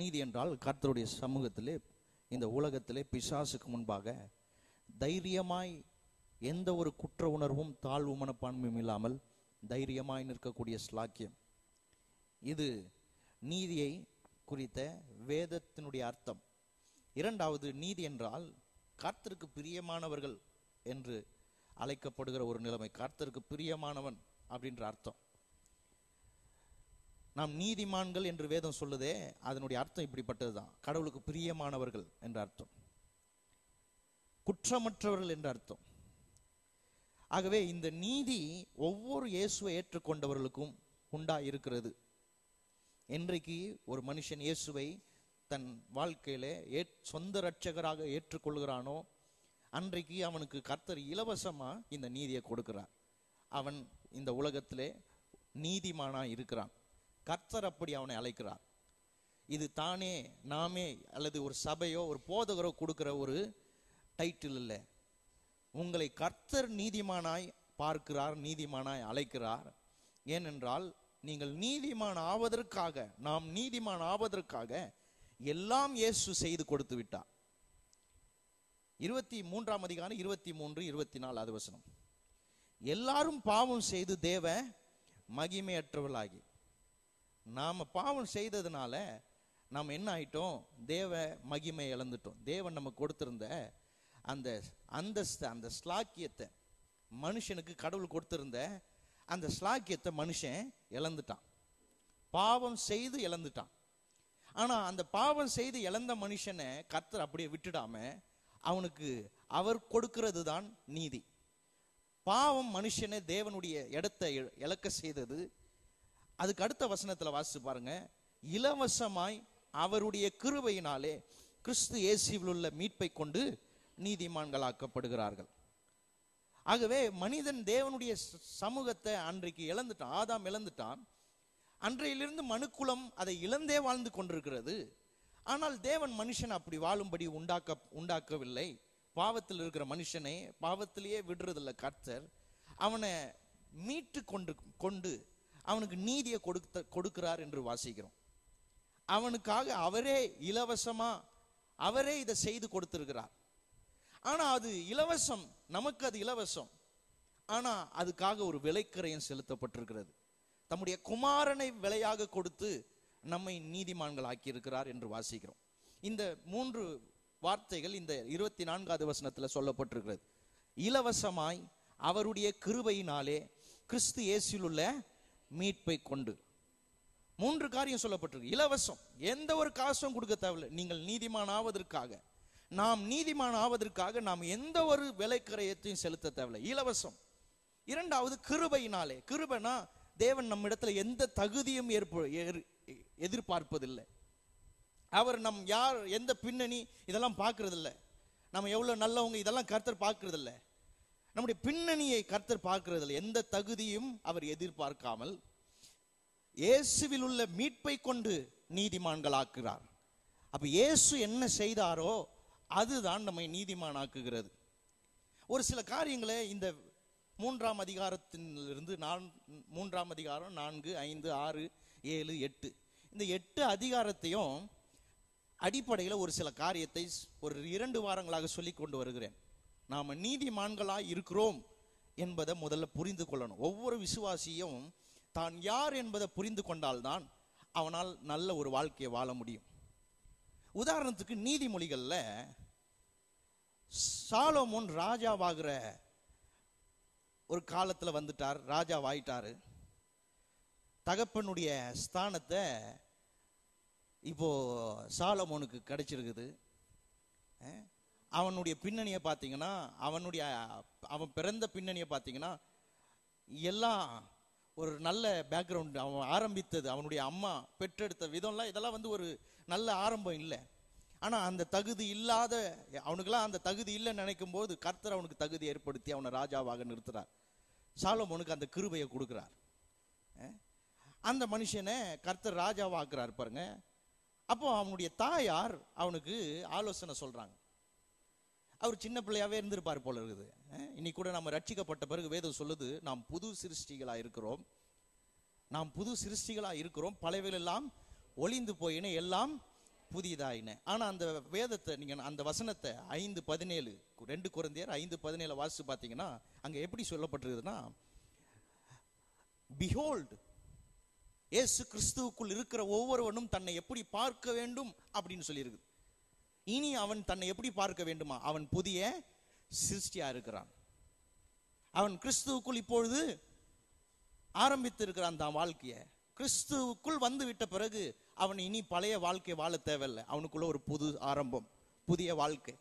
நீதி என்றால் கர்த்தருடைய சமூகத்திலே இந்த உலகத்திலே பிசாசுக்கு முன்பாக தைரியமாய் எந்த ஒரு குற்ற உணர்வும் தாழ்வு மனப்பான்மையும் இல்லாமல் தைரியமாய் நிற்கக்கூடிய ஸ்லாக்கியம் இது நீதியை குறித்த வேதத்தினுடைய அர்த்தம் இரண்டாவது நீதி என்றால் கர்த்தருக்கு பிரியமானவர்கள் என்று அழைக்கப்படுகிற ஒரு நிலைமை கர்த்தருக்கு பிரியமானவன் அப்படின்ற அர்த்தம் நாம் நீதிமான்கள் என்று வேதம் சொல்லுதே அதனுடைய அர்த்தம் இப்படிப்பட்டது தான் கடவுளுக்கு பிரியமானவர்கள் என்ற அர்த்தம் குற்றமற்றவர்கள் என்ற அர்த்தம் ஆகவே இந்த நீதி ஒவ்வொரு இயேசுவை ஏற்றுக்கொண்டவர்களுக்கும் உண்டா இருக்கிறது என்றைக்கு ஒரு மனுஷன் இயேசுவை தன் வாழ்க்கையில ஏ சொந்த ரட்சகராக ஏற்றுக்கொள்கிறானோ அன்றைக்கு அவனுக்கு கர்த்தர் இலவசமாக இந்த நீதியை கொடுக்கிறார் அவன் இந்த உலகத்திலே நீதிமானாக இருக்கிறான் கர்த்தர் அப்படி அவனை அழைக்கிறார் இது தானே நாமே அல்லது ஒரு சபையோ ஒரு போதகரோ கொடுக்கிற ஒரு டைட்டில் இல்லை உங்களை கர்த்தர் நீதிமானாய் பார்க்கிறார் நீதிமானாய் அழைக்கிறார் ஏனென்றால் நீங்கள் நீதிமான் ஆவதற்காக நாம் நீதிமான் ஆவதற்காக எல்லாம் இயேசு செய்து கொடுத்து விட்டார் இருபத்தி மூன்றாம் அதிகாரம் இருபத்தி மூன்று இருபத்தி நாலு அது வசனம் எல்லாரும் பாவம் செய்து தேவ மகிமையற்றவளாகி நாம் பாவம் செய்ததுனால நாம் என்ன ஆயிட்டோம் தேவ மகிமை இழந்துட்டோம் தேவன் நம்ம கொடுத்திருந்த அந்த அந்தஸ்து அந்த ஸ்லாக்கியத்தை மனுஷனுக்கு கடவுள் கொடுத்திருந்த அந்த ஸ்லாக்கியத்தை மனுஷன் இழந்துட்டான் பாவம் செய்து இழந்துட்டான் ஆனால் அந்த பாவம் செய்து இழந்த மனுஷனை கத்தர் அப்படியே விட்டுடாம அவனுக்கு அவர் கொடுக்கிறது தான் நீதி பாவம் மனுஷனை தேவனுடைய இடத்தை இழக்க செய்தது அதுக்கு அடுத்த வசனத்தில் வாசித்து பாருங்க இலவசமாய் அவருடைய கிருபையினாலே கிறிஸ்து ஏசியில் உள்ள மீட்பை கொண்டு நீதிமான்களாக்கப்படுகிறார்கள் ஆகவே மனிதன் தேவனுடைய சமூகத்தை அன்றைக்கு இழந்துட்டான் ஆதாம் இழந்துட்டான் அன்றையிலிருந்து மனுக்குலம் அதை இழந்தே வாழ்ந்து கொண்டிருக்கிறது ஆனால் தேவன் மனுஷன் அப்படி வாழும்படி உண்டாக்க உண்டாக்கவில்லை பாவத்தில் இருக்கிற மனுஷனை பாவத்திலேயே விடுறதில்லை கர்த்தர் அவனை மீட்டு கொண்டு கொண்டு அவனுக்கு நீதியை கொடுத்த கொடுக்கிறார் என்று வாசிக்கிறோம் அவனுக்காக அவரே இலவசமா அவரே இதை செய்து கொடுத்திருக்கிறார் ஆனா அது இலவசம் நமக்கு அது இலவசம் ஆனா அதுக்காக ஒரு விலைக்கரையும் செலுத்தப்பட்டிருக்கிறது தம்முடைய குமாரனை விலையாக கொடுத்து நம்மை நீதிமான்கள் ஆக்கியிருக்கிறார் என்று வாசிக்கிறோம் இந்த மூன்று வார்த்தைகள் இந்த இருபத்தி நான்காவது வசனத்தில் சொல்லப்பட்டிருக்கிறது இலவசமாய் அவருடைய கிருபையினாலே கிறிஸ்து இயேசிலுள்ள மீட்பை கொண்டு மூன்று காரியம் சொல்லப்பட்டிருக்கு இலவசம் எந்த ஒரு காசும் கொடுக்க தேவையில்லை நீங்கள் நீதிமான் ஆவதற்காக நாம் நீதிமான் ஆவதற்காக நாம் எந்த ஒரு விலைக்கரையத்தையும் செலுத்த தேவையில்லை இலவசம் இரண்டாவது கிருபையினாலே கிருபைனா தேவன் நம்ம இடத்துல எந்த தகுதியும் ஏற்ப எதிர்பார்ப்பதில்லை அவர் நம் யார் எந்த பின்னணி இதெல்லாம் பார்க்கறதில்ல நம்ம எவ்வளோ நல்லவங்க இதெல்லாம் கருத்தர் பார்க்கறதில்லை நம்முடைய பின்னணியை கர்த்தர் பார்க்கிறதில்ல எந்த தகுதியும் அவர் எதிர்பார்க்காமல் இயேசுவில் உள்ள மீட்பை கொண்டு நீதிமான்களாக்குகிறார் அப்போ இயேசு என்ன செய்தாரோ அதுதான் நம்மை நீதிமானாக்குகிறது ஒரு சில காரியங்களை இந்த மூன்றாம் அதிகாரத்திலிருந்து நான் மூன்றாம் அதிகாரம் நான்கு ஐந்து ஆறு ஏழு எட்டு இந்த எட்டு அதிகாரத்தையும் அடிப்படையில் ஒரு சில காரியத்தை ஒரு இரண்டு வாரங்களாக சொல்லி கொண்டு வருகிறேன் நாம் நீதிமான்களாக இருக்கிறோம் என்பதை முதல்ல புரிந்து கொள்ளணும் ஒவ்வொரு விசுவாசியும் தான் யார் என்பதை புரிந்து கொண்டால்தான் அவனால் நல்ல ஒரு வாழ்க்கையை வாழ முடியும் உதாரணத்துக்கு நீதிமொழிகளில் சாலோமோன் ராஜாவாகிற ஒரு காலத்தில் வந்துட்டார் வாயிட்டார் தகப்பனுடைய ஸ்தானத்தை இப்போது சாலமோனுக்கு கிடைச்சிருக்குது அவனுடைய பின்னணியை பார்த்தீங்கன்னா அவனுடைய அவன் பிறந்த பின்னணியை பார்த்தீங்கன்னா எல்லாம் ஒரு நல்ல பேக்ரவுண்ட் அவன் ஆரம்பித்தது அவனுடைய அம்மா பெற்றெடுத்த விதம்லாம் இதெல்லாம் வந்து ஒரு நல்ல ஆரம்பம் இல்லை ஆனால் அந்த தகுதி இல்லாத அவனுக்கெல்லாம் அந்த தகுதி இல்லைன்னு நினைக்கும் போது கர்த்தர் அவனுக்கு தகுதி ஏற்படுத்தி அவனை ராஜாவாக நிறுத்துறார் சாலமோனுக்கு அந்த கிருபையை கொடுக்குறார் அந்த மனுஷனை கர்த்தர் ராஜாவாக்குறாரு பாருங்க அப்போ அவனுடைய தாயார் அவனுக்கு ஆலோசனை சொல்கிறாங்க அவர் சின்ன பிள்ளையாவே இருந்திருப்பார் போல இருக்குது இன்னைக்கு கூட நம்ம ரட்சிக்கப்பட்ட பிறகு வேதம் சொல்லுது நாம் புது சிருஷ்டிகளா இருக்கிறோம் நாம் புது சிருஷ்டிகளா இருக்கிறோம் எல்லாம் ஒளிந்து போயின எல்லாம் புதிதாயின ஆனா அந்த வேதத்தை நீங்க அந்த வசனத்தை ஐந்து பதினேழு ரெண்டு குழந்தையர் ஐந்து பதினேழு வாசித்து பாத்தீங்கன்னா அங்க எப்படி சொல்லப்பட்டிருக்குதுன்னா பிஹோல்டு ஏசு கிறிஸ்துவுக்குள் இருக்கிற ஒவ்வொருவனும் தன்னை எப்படி பார்க்க வேண்டும் அப்படின்னு சொல்லியிருக்கு இனி அவன் தன்னை எப்படி பார்க்க வேண்டுமா அவன் புதிய சிருஷ்டியா இருக்கிறான் அவன் கிறிஸ்துவுக்குள் இப்பொழுது ஆரம்பித்து இருக்கிறான் தான் வாழ்க்கையை கிறிஸ்துவுக்குள் வந்து விட்ட பிறகு அவன் இனி பழைய வாழ்க்கை வாழ தேவையில்லை அவனுக்குள்ள ஒரு புது ஆரம்பம் புதிய வாழ்க்கை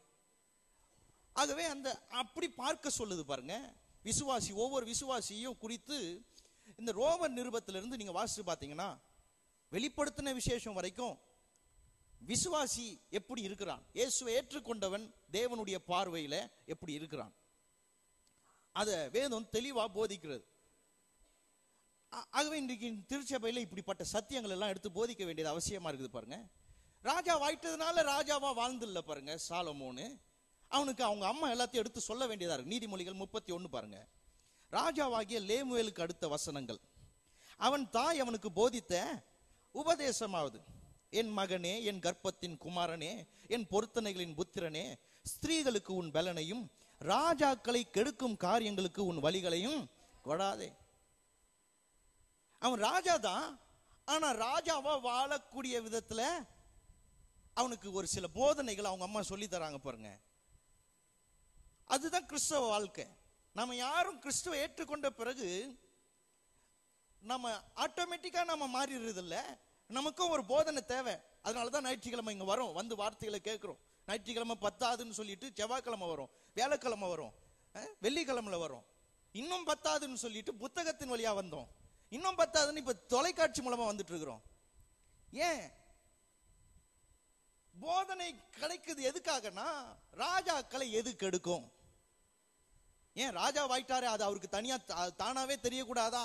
ஆகவே அந்த அப்படி பார்க்க சொல்லுது பாருங்க விசுவாசி ஒவ்வொரு விசுவாசியும் குறித்து இந்த ரோமர் நிருபத்திலிருந்து நீங்க வாசித்து பார்த்தீங்கன்னா வெளிப்படுத்தின விசேஷம் வரைக்கும் விசுவாசி எப்படி இருக்கிறான் இயேசுவை ஏற்றுக்கொண்டவன் தேவனுடைய பார்வையில் எப்படி இருக்கிறான் அதை வேதம் தெளிவாக போதிக்கிறது ஆகவே இன்றைக்கு திருச்சபையில் இப்படிப்பட்ட சத்தியங்கள் எல்லாம் எடுத்து போதிக்க வேண்டியது அவசியமா இருக்குது பாருங்க ராஜா வாயிட்டதுனால ராஜாவாக வாழ்ந்துல்ல பாருங்க சாலமோனு அவனுக்கு அவங்க அம்மா எல்லாத்தையும் எடுத்து சொல்ல வேண்டியதா இருக்கு நீதிமொழிகள் முப்பத்தி ஒன்னு பாருங்க ராஜாவாகிய லேமுவேலுக்கு அடுத்த வசனங்கள் அவன் தாய் அவனுக்கு போதித்த உபதேசமாவது என் மகனே என் கர்ப்பத்தின் குமாரனே என் பொருத்தனைகளின் புத்திரனே ஸ்திரீகளுக்கு உன் பலனையும் ராஜாக்களை கெடுக்கும் காரியங்களுக்கு உன் வழிகளையும் கொடாதே அவன் ராஜா தான் ஆனா ராஜாவா வாழக்கூடிய விதத்துல அவனுக்கு ஒரு சில போதனைகள் அவங்க அம்மா சொல்லி தராங்க பாருங்க அதுதான் கிறிஸ்தவ வாழ்க்கை நம்ம யாரும் கிறிஸ்துவ ஏற்றுக்கொண்ட பிறகு நம்ம ஆட்டோமேட்டிக்கா நம்ம இல்லை நமக்கும் ஒரு போதனை தேவை அதனால தான் ஞாயிற்றுக்கிழமை இங்கே வரும் வந்து வார்த்தைகளை கேட்குறோம் ஞாயிற்றுக்கிழமை பத்தாதுன்னு சொல்லிட்டு செவ்வாய்க்கிழமை வரும் வியாழக்கிழமை வரும் வெள்ளிக்கிழமையில் வரும் இன்னும் பத்தாதுன்னு சொல்லிட்டு புத்தகத்தின் வழியாக வந்தோம் இன்னும் பத்தாதுன்னு இப்போ தொலைக்காட்சி மூலமாக வந்துட்டு இருக்கிறோம் ஏன் போதனை கிடைக்குது எதுக்காகனா ராஜாக்களை எது கெடுக்கும் ஏன் ராஜா வாயிட்டாரு அது அவருக்கு தனியா தானாவே தெரியக்கூடாதா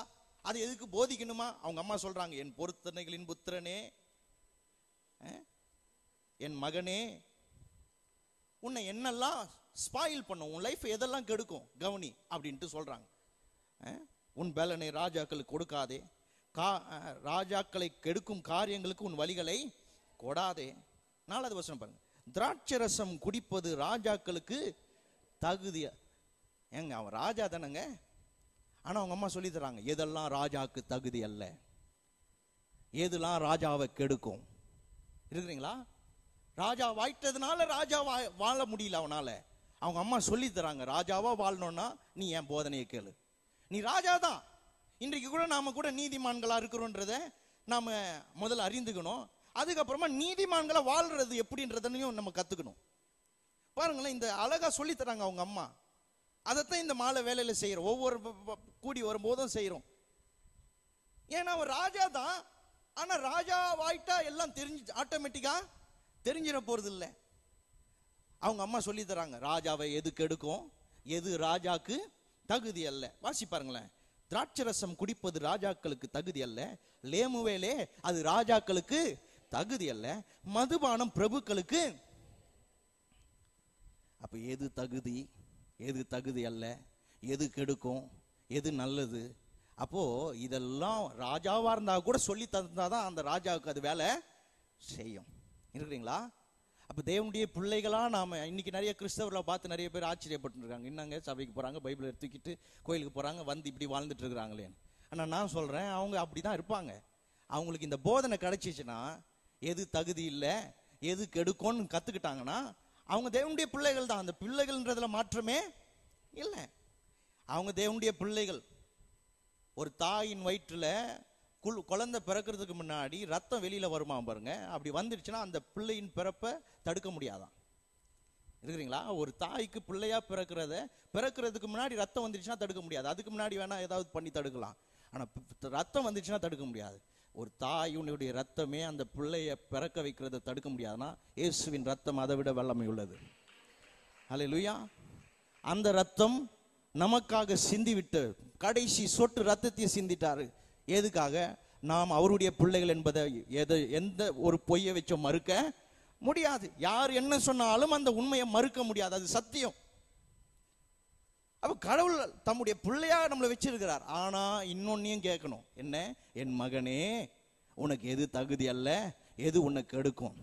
அது எதுக்கு போதிக்கணுமா அவங்க அம்மா சொல்றாங்க என் பொருத்தனைகளின் புத்திரனே என் மகனே உன்னை என்னெல்லாம் ஸ்பாயில் பண்ணும் உன் லைஃப் எதெல்லாம் கெடுக்கும் கவனி அப்படின்ட்டு சொல்றாங்க உன் பலனை ராஜாக்களுக்கு கொடுக்காதே கா ராஜாக்களை கெடுக்கும் காரியங்களுக்கு உன் வழிகளை கொடாதே நாலாவது வசனம் பாருங்க திராட்சரசம் குடிப்பது ராஜாக்களுக்கு தகுதியா ஏங்க அவன் ராஜா தானங்க ஆனால் அவங்க அம்மா சொல்லி தராங்க எதெல்லாம் ராஜாவுக்கு தகுதி அல்ல எதெல்லாம் ராஜாவை கெடுக்கும் இருக்கிறீங்களா ராஜா வாய்ட்டதுனால ராஜா வாழ முடியல அவனால் அவங்க அம்மா சொல்லி தராங்க ராஜாவா வாழணும்னா நீ என் போதனையை கேளு நீ ராஜா தான் இன்றைக்கு கூட நாம கூட நீதிமான்களா இருக்கிறோன்றத நாம முதல்ல அறிந்துக்கணும் அதுக்கப்புறமா நீதிமான்களை வாழ்றது எப்படின்றதையும் நம்ம கத்துக்கணும் பாருங்களேன் இந்த அழகா சொல்லி தராங்க அவங்க அம்மா அதைத்தான் இந்த மாலை வேலையில் செய்கிறோம் ஒவ்வொரு கூடி வரும்போதும் செய்கிறோம் ஏன்னா அவன் ராஜா தான் ஆனால் ராஜா வாய்ட்டா எல்லாம் தெரிஞ்சு ஆட்டோமேட்டிக்காக தெரிஞ்சிட போகிறது இல்லை அவங்க அம்மா சொல்லி தராங்க ராஜாவை எது கெடுக்கும் எது ராஜாக்கு தகுதி அல்ல வாசி பாருங்களேன் திராட்சரசம் குடிப்பது ராஜாக்களுக்கு தகுதி அல்ல லேமுவேலே அது ராஜாக்களுக்கு தகுதி அல்ல மதுபானம் பிரபுக்களுக்கு அப்ப எது தகுதி எது தகுதி அல்ல எது கெடுக்கும் எது நல்லது அப்போது இதெல்லாம் ராஜாவாக இருந்தால் கூட சொல்லி தந்தால் தான் அந்த ராஜாவுக்கு அது வேலை செய்யும் இருக்கிறீங்களா அப்போ தேவனுடைய பிள்ளைகளாக நாம் இன்றைக்கி நிறைய கிறிஸ்தவர்களை பார்த்து நிறைய பேர் ஆச்சரியப்பட்டுருக்காங்க இன்னாங்க சபைக்கு போகிறாங்க பைபிள் எடுத்துக்கிட்டு கோயிலுக்கு போகிறாங்க வந்து இப்படி வாழ்ந்துட்டு இருக்கிறாங்களேன்னு ஆனால் நான் சொல்கிறேன் அவங்க அப்படி தான் இருப்பாங்க அவங்களுக்கு இந்த போதனை கிடைச்சிச்சுன்னா எது தகுதி இல்லை எது கெடுக்கும்னு கற்றுக்கிட்டாங்கன்னா அவங்க தேவனுடைய பிள்ளைகள் தான் அந்த பிள்ளைகள்ன்றதுல மாற்றமே இல்லை அவங்க தேவனுடைய பிள்ளைகள் ஒரு தாயின் வயிற்றில் குள் குழந்தை பிறக்கிறதுக்கு முன்னாடி ரத்தம் வெளியில் வருமா பாருங்க அப்படி வந்துடுச்சுன்னா அந்த பிள்ளையின் பிறப்பை தடுக்க முடியாதான் இருக்கிறீங்களா ஒரு தாய்க்கு பிள்ளையாக பிறக்கிறத பிறக்கிறதுக்கு முன்னாடி ரத்தம் வந்துருச்சுன்னா தடுக்க முடியாது அதுக்கு முன்னாடி வேணால் ஏதாவது பண்ணி தடுக்கலாம் ஆனால் ரத்தம் வந்துடுச்சுன்னா தடுக்க முடியாது ஒரு தாயுனுடைய ரத்தமே அந்த பிள்ளையை பிறக்க வைக்கிறத தடுக்க முடியாதுன்னா இயேசுவின் ரத்தம் அதை விட வல்லமை உள்ளது அலை லுயா அந்த ரத்தம் நமக்காக சிந்திவிட்டு கடைசி சொட்டு ரத்தத்தை சிந்திட்டாரு எதுக்காக நாம் அவருடைய பிள்ளைகள் என்பதை எது எந்த ஒரு பொய்யை வச்சோ மறுக்க முடியாது யார் என்ன சொன்னாலும் அந்த உண்மையை மறுக்க முடியாது அது சத்தியம் அப்போ கடவுள் தம்முடைய பிள்ளையாக நம்மளை வச்சிருக்கிறார் ஆனால் இன்னொன்னையும் கேட்கணும் என்ன என் மகனே உனக்கு எது தகுதி அல்ல எது உன்னை கெடுக்கும்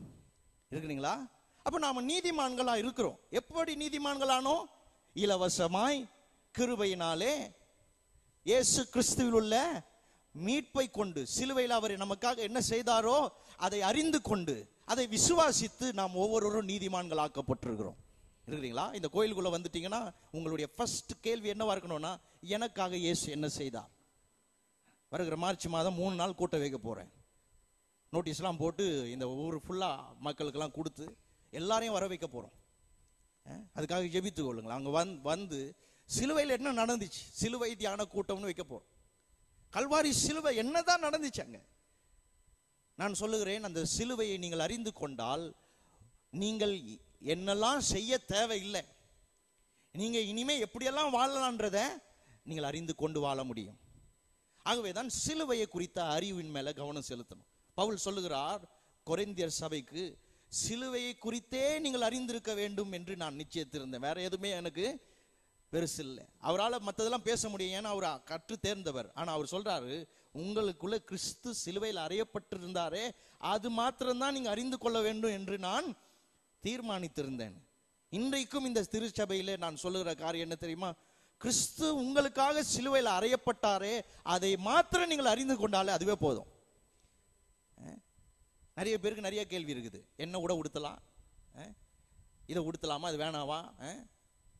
இருக்குங்களா அப்போ நாம் நீதிமான்களாக இருக்கிறோம் எப்படி நீதிமான்களானோ இலவசமாய் கிருபையினாலே இயேசு கிறிஸ்துவில் உள்ள மீட்பை கொண்டு சிலுவையில் அவர் நமக்காக என்ன செய்தாரோ அதை அறிந்து கொண்டு அதை விசுவாசித்து நாம் ஒவ்வொருவரும் நீதிமான்கள் ஆக்கப்பட்டிருக்கிறோம் இருக்கிறீங்களா இந்த கோயிலுக்குள்ளே வந்துட்டீங்கன்னா உங்களுடைய ஃபர்ஸ்ட் கேள்வி என்னவா இருக்கணும்னா எனக்காக இயேசு என்ன செய்தார் வருகிற மார்ச் மாதம் மூணு நாள் கூட்டம் வைக்க போகிறேன் நோட்டீஸ்லாம் போட்டு இந்த ஊர் ஃபுல்லாக மக்களுக்கெல்லாம் கொடுத்து எல்லாரையும் வர வைக்க போகிறோம் அதுக்காக ஜெபித்து கொள்ளுங்களேன் அங்கே வந் வந்து சிலுவையில் என்ன நடந்துச்சு சிலுவை தியான கூட்டம்னு வைக்க போகிறோம் கல்வாரி சிலுவை என்னதான் நடந்துச்சு அங்கே நான் சொல்லுகிறேன் அந்த சிலுவையை நீங்கள் அறிந்து கொண்டால் நீங்கள் என்னெல்லாம் செய்ய தேவையில்லை நீங்கள் இனிமேல் எப்படியெல்லாம் வாழலான்றத நீங்கள் அறிந்து கொண்டு வாழ முடியும் ஆகவே தான் சிலுவையை குறித்த அறிவின் மேலே கவனம் செலுத்தணும் பவுல் சொல்லுகிறார் கொரைந்தியர் சபைக்கு சிலுவையை குறித்தே நீங்கள் அறிந்திருக்க வேண்டும் என்று நான் நிச்சயத்திருந்தேன் வேற எதுவுமே எனக்கு பெருசு இல்லை அவரால் மற்றதெல்லாம் பேச முடியும் ஏன்னா அவர் கற்று தேர்ந்தவர் ஆனால் அவர் சொல்கிறாரு உங்களுக்குள்ள கிறிஸ்து சிலுவையில் அறையப்பட்டிருந்தாரே அது மாத்திரம்தான் நீங்கள் அறிந்து கொள்ள வேண்டும் என்று நான் தீர்மானித்திருந்தேன் இன்றைக்கும் இந்த திருச்சபையில நான் சொல்லுகிற காரியம் என்ன தெரியுமா கிறிஸ்து உங்களுக்காக சிலுவையில் அறையப்பட்டாரே அதை மாத்திரம் நீங்கள் அறிந்து கொண்டாலே அதுவே போதும் நிறைய பேருக்கு நிறைய கேள்வி இருக்குது என்ன கூட உடுத்தலாம் இதை உடுத்தலாமா அது வேணாவா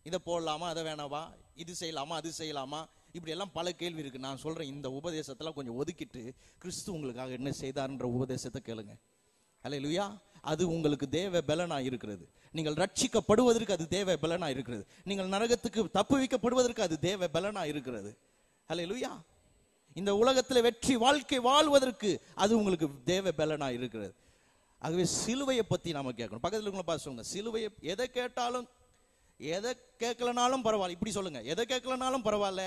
இதை போடலாமா அதை வேணாவா இது செய்யலாமா அது செய்யலாமா இப்படியெல்லாம் பல கேள்வி இருக்கு நான் சொல்றேன் இந்த உபதேசத்தெல்லாம் கொஞ்சம் ஒதுக்கிட்டு கிறிஸ்து உங்களுக்காக என்ன செய்தார்ன்ற உபதேசத்தை கேளுங்க அல்ல லுயா அது உங்களுக்கு தேவ பலனா இருக்கிறது நீங்கள் ரட்சிக்கப்படுவதற்கு அது தேவ பலனா இருக்கிறது நீங்கள் நரகத்துக்கு தப்பு வைக்கப்படுவதற்கு அது தேவ பலனா இருக்கிறது ஹலே லுயா இந்த உலகத்தில் வெற்றி வாழ்க்கை வாழ்வதற்கு அது உங்களுக்கு தேவ பலனா இருக்கிறது ஆகவே சிலுவையை பற்றி நாம கேட்கணும் பக்கத்தில் இருக்கவங்கள பார்த்து சொல்லுங்க சிலுவையை எதை கேட்டாலும் எதை கேட்கலனாலும் பரவாயில்ல இப்படி சொல்லுங்க எதை கேட்கலனாலும் பரவாயில்ல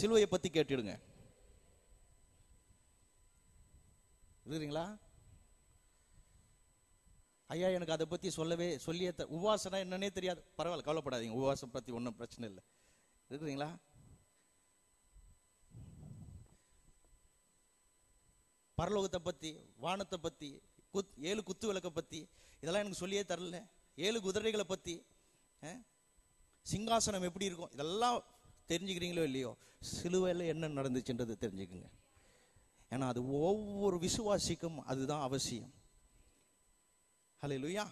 சிலுவையை பற்றி கேட்டுடுங்க இருக்கிறீங்களா ஐயா எனக்கு அதை பற்றி சொல்லவே சொல்லியே த உபாசனா என்னன்னே தெரியாது பரவாயில்ல கவலைப்படாதீங்க உபவாசம் பற்றி ஒன்றும் பிரச்சனை இல்லை இருக்கிறீங்களா பரலோகத்தை பற்றி வானத்தை பற்றி குத் ஏழு குத்து விளக்கை பற்றி இதெல்லாம் எனக்கு சொல்லியே தரல ஏழு குதிரைகளை பற்றி சிங்காசனம் எப்படி இருக்கும் இதெல்லாம் தெரிஞ்சுக்கிறீங்களோ இல்லையோ சிலுவையில் என்ன நடந்துச்சுன்றது தெரிஞ்சுக்குங்க ஏன்னா அது ஒவ்வொரு விசுவாசிக்கும் அதுதான் அவசியம் ஹலே லுயா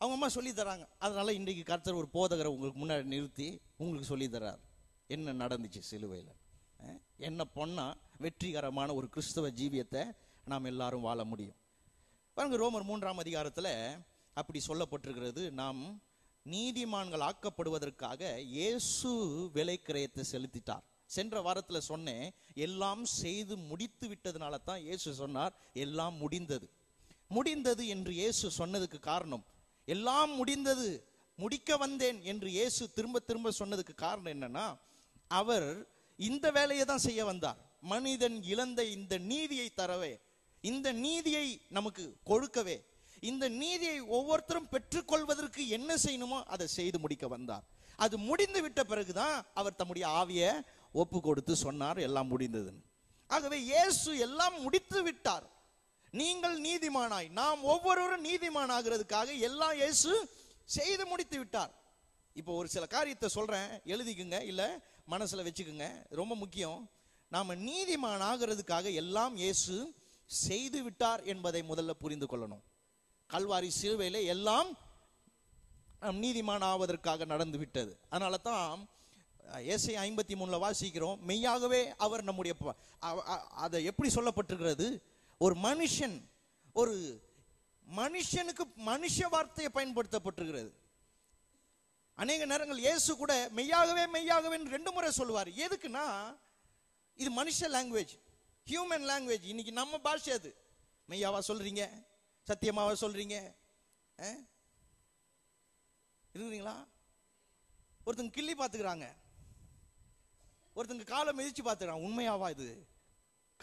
அவங்க அம்மா சொல்லி தராங்க அதனால இன்றைக்கு கர்த்தர் ஒரு போதகரை உங்களுக்கு முன்னாடி நிறுத்தி உங்களுக்கு சொல்லி தர்றார் என்ன நடந்துச்சு சிலுவையில் என்ன பொண்ணா வெற்றிகரமான ஒரு கிறிஸ்தவ ஜீவியத்தை நாம் எல்லாரும் வாழ முடியும் பாருங்க ரோமர் மூன்றாம் அதிகாரத்தில் அப்படி சொல்லப்பட்டிருக்கிறது நாம் நீதிமான்கள் ஆக்கப்படுவதற்காக இயேசு விலை கிரயத்தை செலுத்திட்டார் சென்ற வாரத்தில் சொன்னேன் எல்லாம் செய்து முடித்து விட்டதுனால தான் இயேசு சொன்னார் எல்லாம் முடிந்தது முடிந்தது என்று இயேசு சொன்னதுக்கு காரணம் எல்லாம் முடிந்தது முடிக்க வந்தேன் என்று இயேசு திரும்ப திரும்ப சொன்னதுக்கு காரணம் என்னன்னா அவர் இந்த வேலையை தான் செய்ய வந்தார் மனிதன் இழந்த இந்த நீதியை தரவே இந்த நீதியை நமக்கு கொடுக்கவே இந்த நீதியை ஒவ்வொருத்தரும் பெற்றுக்கொள்வதற்கு என்ன செய்யணுமோ அதை செய்து முடிக்க வந்தார் அது முடிந்து விட்ட பிறகுதான் அவர் தம்முடைய ஆவியை ஒப்பு கொடுத்து சொன்னார் எல்லாம் முடிந்ததுன்னு ஆகவே இயேசு எல்லாம் முடித்து விட்டார் நீங்கள் நீதிமானாய் நாம் ஒவ்வொருவரும் நீதிமானாகிறதுக்காக எல்லாம் இயேசு செய்து முடித்து விட்டார் இப்போ ஒரு சில காரியத்தை சொல்றேன் எழுதிக்குங்க இல்லை மனசில் வச்சுக்குங்க ரொம்ப முக்கியம் நாம் நீதிமானாகிறதுக்காக எல்லாம் இயேசு செய்து விட்டார் என்பதை முதல்ல புரிந்து கொள்ளணும் கல்வாரி சிலுவையில் எல்லாம் நீதிமானாவதற்காக ஆவதற்காக நடந்து விட்டது அதனால தான் ஏசை ஐம்பத்தி மூணில் வாசிக்கிறோம் மெய்யாகவே அவர் நம்முடைய அதை எப்படி சொல்லப்பட்டிருக்கிறது ஒரு மனுஷன் ஒரு மனுஷனுக்கு மனுஷ வார்த்தையை பயன்படுத்தப்பட்டிருக்கிறது அநேக நேரங்கள் இயேசு கூட மெய்யாகவே மெய்யாகவே ரெண்டு முறை சொல்லுவார் எதுக்குன்னா இது மனுஷ லாங்குவேஜ் ஹியூமன் லாங்குவேஜ் இன்னைக்கு நம்ம பாஷை அது மெய்யாவா சொல்றீங்க சத்தியமாவா சொல்றீங்க இருக்கிறீங்களா ஒருத்தங்க கிள்ளி பார்த்துக்கிறாங்க ஒருத்தங்க காலை மிதிச்சு பார்த்துக்கிறான் உண்மையாவா இது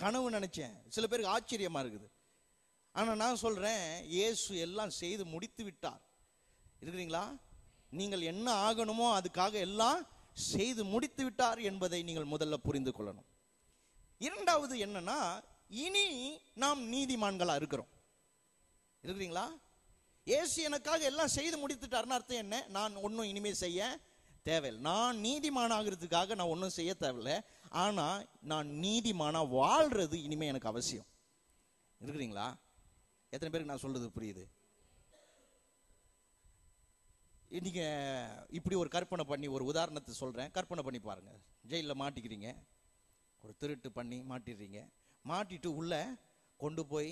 கனவு நினச்சேன் சில பேருக்கு ஆச்சரியமாக இருக்குது ஆனால் நான் சொல்கிறேன் இயேசு எல்லாம் செய்து முடித்து விட்டார் இருக்கிறீங்களா நீங்கள் என்ன ஆகணுமோ அதுக்காக எல்லாம் செய்து முடித்து விட்டார் என்பதை நீங்கள் முதல்ல புரிந்து கொள்ளணும் இரண்டாவது என்னன்னா இனி நாம் நீதிமான்களாக இருக்கிறோம் இருக்கிறீங்களா ஏசு எனக்காக எல்லாம் செய்து முடித்துட்டார்னு அர்த்தம் என்ன நான் ஒன்றும் இனிமேல் செய்ய தேவையில்லை நான் நீதிமானாகிறதுக்காக நான் ஒன்றும் செய்ய தேவையில்லை ஆனால் நான் நீதிமானாக வாழ்கிறது இனிமேல் எனக்கு அவசியம் இருக்கிறீங்களா எத்தனை பேருக்கு நான் சொல்கிறது புரியுது நீங்கள் இப்படி ஒரு கற்பனை பண்ணி ஒரு உதாரணத்தை சொல்கிறேன் கற்பனை பண்ணி பாருங்கள் ஜெயிலில் மாட்டிக்கிறீங்க ஒரு திருட்டு பண்ணி மாட்டிடுறீங்க மாட்டிட்டு உள்ளே கொண்டு போய்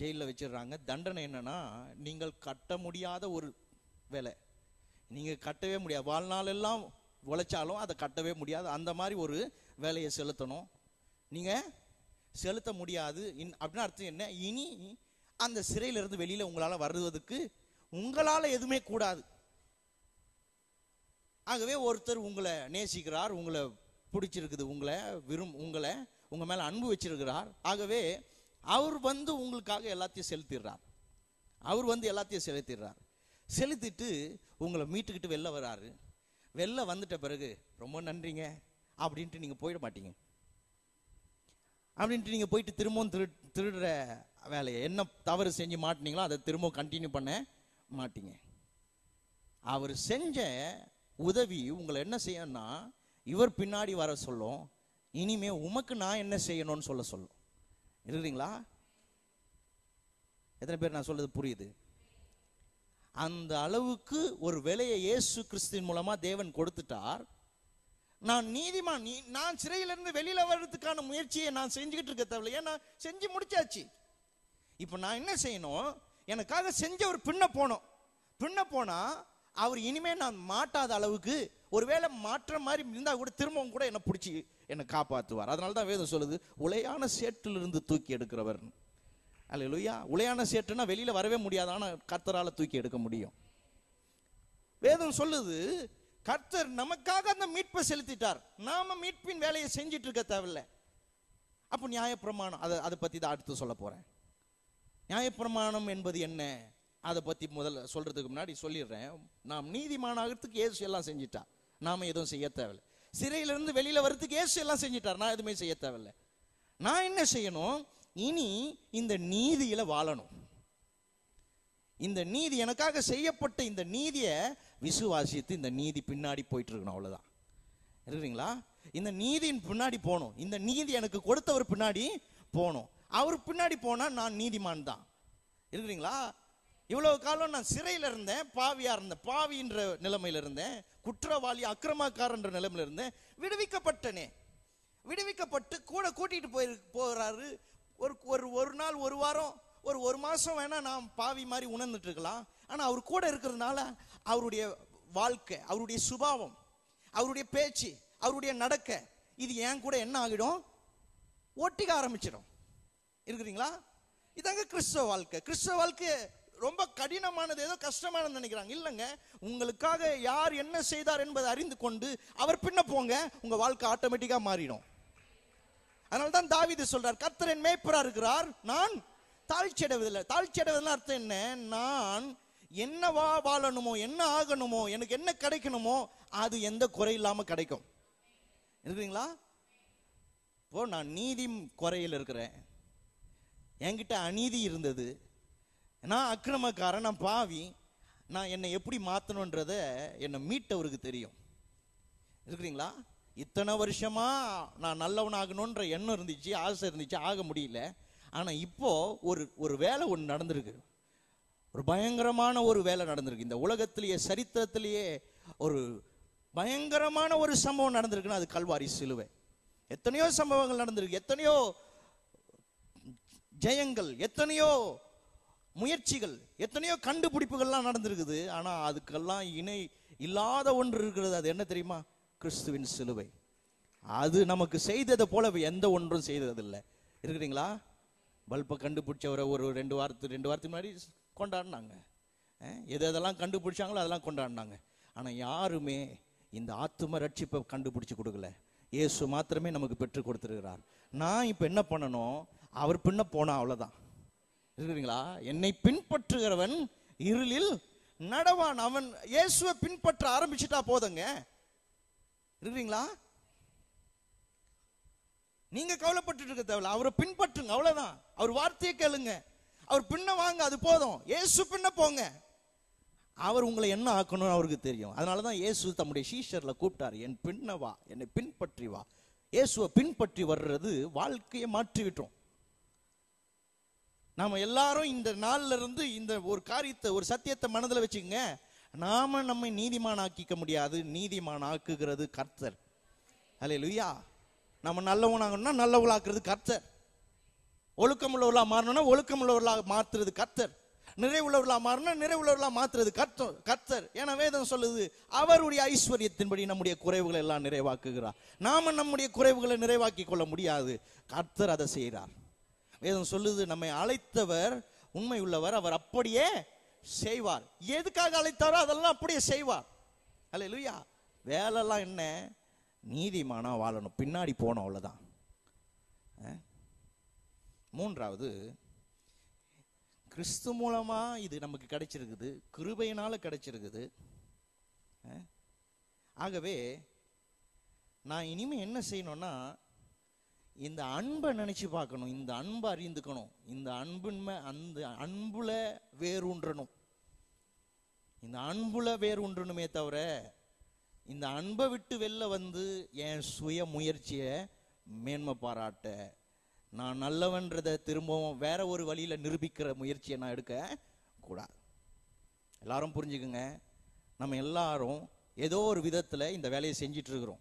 ஜெயிலில் வச்சிடுறாங்க தண்டனை என்னன்னா நீங்கள் கட்ட முடியாத ஒரு வேலை நீங்கள் கட்டவே முடியாது வாழ்நாளெல்லாம் உழைச்சாலும் அதை கட்டவே முடியாது அந்த மாதிரி ஒரு வேலையை செலுத்தணும் நீங்கள் செலுத்த முடியாது இன் அப்படின்னு அர்த்தம் என்ன இனி அந்த சிறையிலிருந்து வெளியில் உங்களால் வருவதற்கு உங்களால் எதுவுமே கூடாது ஆகவே ஒருத்தர் உங்களை நேசிக்கிறார் உங்களை பிடிச்சிருக்குது உங்களை விரும் உங்களை உங்கள் மேலே அன்பு வச்சிருக்கிறார் ஆகவே அவர் வந்து உங்களுக்காக எல்லாத்தையும் செலுத்திடுறார் அவர் வந்து எல்லாத்தையும் செலுத்திடுறார் செலுத்திட்டு உங்களை மீட்டுக்கிட்டு வெளில வர்றாரு வெளில வந்துட்ட பிறகு ரொம்ப நன்றிங்க அப்படின்ட்டு நீங்கள் போயிட மாட்டீங்க அப்படின்ட்டு நீங்கள் போயிட்டு திரும்பவும் திரு திருடுற வேலையை என்ன தவறு செஞ்சு மாட்டினீங்களோ அதை திரும்பவும் கண்டினியூ பண்ண மாட்டீங்க அவர் செஞ்ச உதவி உங்களை என்ன செய்யணும்னா இவர் பின்னாடி வர சொல்லும் இனிமே உமக்கு நான் என்ன செய்யணும்னு சொல்ல சொல்லும் இருக்குதுங்களா எத்தனை பேர் நான் சொல்றது புரியுது அந்த அளவுக்கு ஒரு விலையை இயேசு கிறிஸ்தின் மூலமாக தேவன் கொடுத்துட்டார் நான் நீதிமான் நீ நான் சிறையிலிருந்து வெளியில் வர்றதுக்கான முயற்சியை நான் செஞ்சுக்கிட்டு இருக்க தேவையில்லை ஏன்னா செஞ்சு முடிச்சாச்சு இப்போ நான் என்ன செய்யணும் எனக்காக செஞ்ச ஒரு பின்ன போனோம் பின்ன போனால் அவர் இனிமேல் நான் மாட்டாத அளவுக்கு ஒருவேளை மாற்ற மாதிரி இருந்தால் கூட திரும்பவும் கூட என்னை பிடிச்சி என்னை காப்பாற்றுவார் அதனால தான் வேதம் சொல்லுது உலையான சேற்றிலிருந்து தூக்கி எடுக்கிறவர் அல்ல லுய்யா உலையான சேற்றுனா வெளியில் வரவே முடியாது ஆனால் கர்த்தரால் தூக்கி எடுக்க முடியும் வேதம் சொல்லுது கர்த்தர் நமக்காக அந்த மீட்பை செலுத்திட்டார் நாம மீட்பின் வேலையை செஞ்சிட்டு இருக்க தேவையில்லை அப்போ நியாயப்பிரமாணம் அதை அதை பற்றி தான் அடுத்து சொல்ல போகிறேன் நியாயப்பிரமாணம் என்பது என்ன அதை பற்றி முதல்ல சொல்கிறதுக்கு முன்னாடி சொல்லிடுறேன் நாம் நீதிமானாகிறதுக்கு ஏசு எல்லாம் செஞ்சிட்டா நாம் எதுவும் செய்ய தேவையில்லை சிறையிலிருந்து வெளியில் வரத்துக்கு ஏசு எல்லாம் செஞ்சிட்டார் நான் எதுவுமே செய்ய தேவையில்லை நான் என்ன செய்யணும் இனி இந்த நீதியில வாழணும் இந்த நீதி எனக்காக செய்யப்பட்ட இந்த நீதியை விசுவாசித்து இந்த நீதி பின்னாடி போயிட்டு இருக்கணும் அவ்வளவுதான் இருக்கிறீங்களா இந்த நீதியின் பின்னாடி போகணும் இந்த நீதி எனக்கு கொடுத்தவர் பின்னாடி போகணும் அவர் பின்னாடி போனா நான் நீதிமான் தான் இருக்கிறீங்களா இவ்வளவு காலம் நான் சிறையில இருந்தேன் பாவியா இருந்தேன் பாவின்ற நிலைமையில இருந்தேன் குற்றவாளி அக்கிரமக்காரன்ற நிலைமையில இருந்தேன் விடுவிக்கப்பட்டனே விடுவிக்கப்பட்டு கூட கூட்டிட்டு போயிரு போறாரு ஒரு ஒரு ஒரு நாள் ஒரு வாரம் ஒரு ஒரு மாதம் வேணால் நாம் பாவி மாதிரி உணர்ந்துட்டு இருக்கலாம் ஆனால் அவர் கூட இருக்கிறதுனால அவருடைய வாழ்க்கை அவருடைய சுபாவம் அவருடைய பேச்சு அவருடைய நடக்க இது ஏன் கூட என்ன ஆகிடும் ஒட்டிக்க ஆரம்பிச்சிடும் இருக்கிறீங்களா இதாங்க கிறிஸ்தவ வாழ்க்கை கிறிஸ்தவ வாழ்க்கை ரொம்ப கடினமானது ஏதோ கஷ்டமானது நினைக்கிறாங்க இல்லைங்க உங்களுக்காக யார் என்ன செய்தார் என்பதை அறிந்து கொண்டு அவர் பின்ன போங்க உங்கள் வாழ்க்கை ஆட்டோமேட்டிக்காக மாறிடும் அதனால தான் தாவிது சொல்றார் கர்த்தரன் மேய்ப்பரா இருக்கிறார் நான் தாழ்ச்சி அடைவதில்லை தாழ்ச்சி அடைவதில் அர்த்தம் என்ன நான் என்ன வா வாழணுமோ என்ன ஆகணுமோ எனக்கு என்ன கிடைக்கணுமோ அது எந்த குறை இல்லாம கிடைக்கும் இருக்குங்களா இப்போ நான் நீதி குறையில் இருக்கிறேன் என்கிட்ட அநீதி இருந்தது நான் அக்கிரமக்காரன் நான் பாவி நான் என்னை எப்படி மாற்றணுன்றதை என்னை மீட்டவருக்கு தெரியும் இருக்கிறீங்களா இத்தனை வருஷமாக நான் நல்லவனாகணுன்ற எண்ணம் இருந்துச்சு ஆசை இருந்துச்சு ஆக முடியல ஆனால் இப்போது ஒரு ஒரு வேலை ஒன்று நடந்திருக்கு ஒரு பயங்கரமான ஒரு வேலை நடந்திருக்கு இந்த உலகத்திலேயே சரித்திரத்திலேயே ஒரு பயங்கரமான ஒரு சம்பவம் நடந்திருக்குன்னு அது கல்வாரி சிலுவை எத்தனையோ சம்பவங்கள் நடந்திருக்கு எத்தனையோ ஜெயங்கள் எத்தனையோ முயற்சிகள் எத்தனையோ கண்டுபிடிப்புகள்லாம் நடந்திருக்குது ஆனால் அதுக்கெல்லாம் இணை இல்லாத ஒன்று இருக்கிறது அது என்ன தெரியுமா கிறிஸ்துவின் சிலுவை அது நமக்கு செய்ததை போல எந்த ஒன்றும் செய்ததில்லை இருக்கிறீங்களா பல்பை கண்டுபிடிச்சவரை ஒரு ரெண்டு வாரத்து ரெண்டு வாரத்துக்கு முன்னாடி கொண்டாடினாங்க எது எதெல்லாம் கண்டுபிடிச்சாங்களோ அதெல்லாம் கொண்டாடினாங்க ஆனால் யாருமே இந்த ஆத்தும ரட்சிப்பை கண்டுபிடிச்சி கொடுக்கல இயேசு மாத்திரமே நமக்கு பெற்றுக் கொடுத்துருக்கிறார் நான் இப்போ என்ன பண்ணணும் அவர் பின்ன போனா அவ்வளோதான் இருக்கிறீங்களா என்னை பின்பற்றுகிறவன் இருளில் நடவான் அவன் இயேசுவை பின்பற்ற ஆரம்பிச்சுட்டா போதுங்க இருக்கிறீங்களா நீங்க கவலைப்பட்டு இருக்க தேவையில்ல அவரை பின்பற்றுங்க அவ்வளவுதான் அவர் வார்த்தையை கேளுங்க அவர் பின்ன வாங்க அது போதும் ஏசு பின்ன போங்க அவர் உங்களை என்ன ஆக்கணும்னு அவருக்கு தெரியும் அதனால தான் தம்முடைய சீஷரில் கூப்பிட்டார் என் பின்ன வா என்னை பின்பற்றி வா இயேசுவை பின்பற்றி வர்றது வாழ்க்கையை மாற்றிவிட்டோம் நாம எல்லாரும் இந்த நாள்ல இருந்து இந்த ஒரு காரியத்தை ஒரு சத்தியத்தை மனதில் வச்சுக்கோங்க நாம நம்மை நீதிமானாக்கிக்க முடியாது ஆக்குகிறது கர்த்தர் அல்ல லுய்யா நம்ம நல்லவனாகணும்னா நல்லவளாக்குறது கர்த்தர் ஒழுக்கமுள்ளவர்களாக மாறணும்னா ஒழுக்கமுள்ளவர்களாக மாற்றுறது கர்த்தர் நிறைவுள்ளவர்களாக மாறினா நிறைவுள்ளவர்களாக மாற்றுறது கர்த்தர் கர்த்தர் ஏன்னா வேதம் சொல்லுது அவருடைய ஐஸ்வர்யத்தின்படி நம்முடைய குறைவுகளை எல்லாம் நிறைவாக்குகிறார் நாம நம்முடைய குறைவுகளை நிறைவாக்கி கொள்ள முடியாது கர்த்தர் அதை செய்கிறார் வேதம் சொல்லுது நம்மை அழைத்தவர் உண்மை உள்ளவர் அவர் அப்படியே செய்வார் எதுக்காக அழைத்தாரோ அதெல்லாம் அப்படியே செய்வார் அல்ல இல்லையா வேலைலாம் என்ன நீதிமானா வாழணும் பின்னாடி போனோம் அவ்வளோதான் மூன்றாவது கிறிஸ்து மூலமா இது நமக்கு கிடைச்சிருக்குது கிருபையினால கிடைச்சிருக்குது ஆகவே நான் இனிமேல் என்ன செய்யணும்னா இந்த அன்பை நினச்சி பார்க்கணும் இந்த அன்பை அறிந்துக்கணும் இந்த அன்பின்மை அந்த அன்புல வேறுன்றணும் இந்த அன்புல வேறுன்றணுமே தவிர இந்த அன்பை விட்டு வெளில வந்து என் சுய முயற்சியை மேன்மை பாராட்ட நான் நல்லவன்றதை திரும்பவும் வேற ஒரு வழியில் நிரூபிக்கிற முயற்சியை நான் எடுக்க கூடாது எல்லாரும் புரிஞ்சுக்குங்க நம்ம எல்லாரும் ஏதோ ஒரு விதத்தில் இந்த வேலையை செஞ்சிட்ருக்குறோம்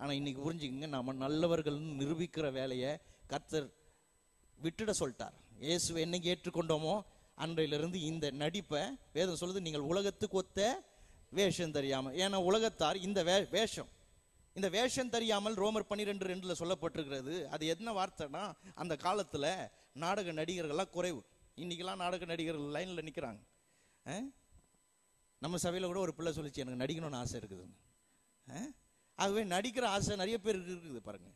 ஆனால் இன்னைக்கு புரிஞ்சுக்கங்க நம்ம நல்லவர்கள்னு நிரூபிக்கிற வேலையை கர்த்தர் விட்டுட சொல்லிட்டார் இயேசு என்னைக்கு ஏற்றுக்கொண்டோமோ அன்றையிலிருந்து இந்த நடிப்பை வேதம் சொல்லுது நீங்கள் உலகத்துக்கு ஒத்த வேஷம் தெரியாமல் ஏன்னா உலகத்தார் இந்த வே வேஷம் இந்த வேஷம் தெரியாமல் ரோமர் பன்னிரெண்டு ரெண்டில் சொல்லப்பட்டிருக்கிறது அது என்ன வார்த்தைனா அந்த காலத்தில் நாடக நடிகர்கள்லாம் குறைவு இன்றைக்கெல்லாம் நாடக நடிகர்கள் லைனில் நிற்கிறாங்க நம்ம சபையில் கூட ஒரு பிள்ளை சொல்லிச்சு எனக்கு நடிக்கணும்னு ஆசை இருக்குது ஆகவே நடிக்கிற ஆசை நிறைய பேர் இருக்குது பாருங்க